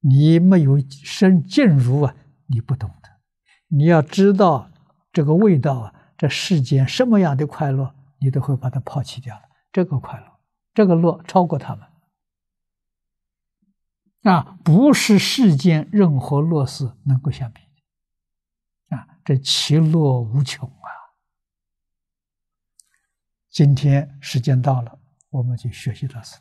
你没有深进入啊，你不懂的，你要知道这个味道啊，这世间什么样的快乐，你都会把它抛弃掉的。这个快乐，这个乐超过他们。啊，不是世间任何乐事能够相比的，啊，这其乐无穷啊！今天时间到了，我们就学习到此。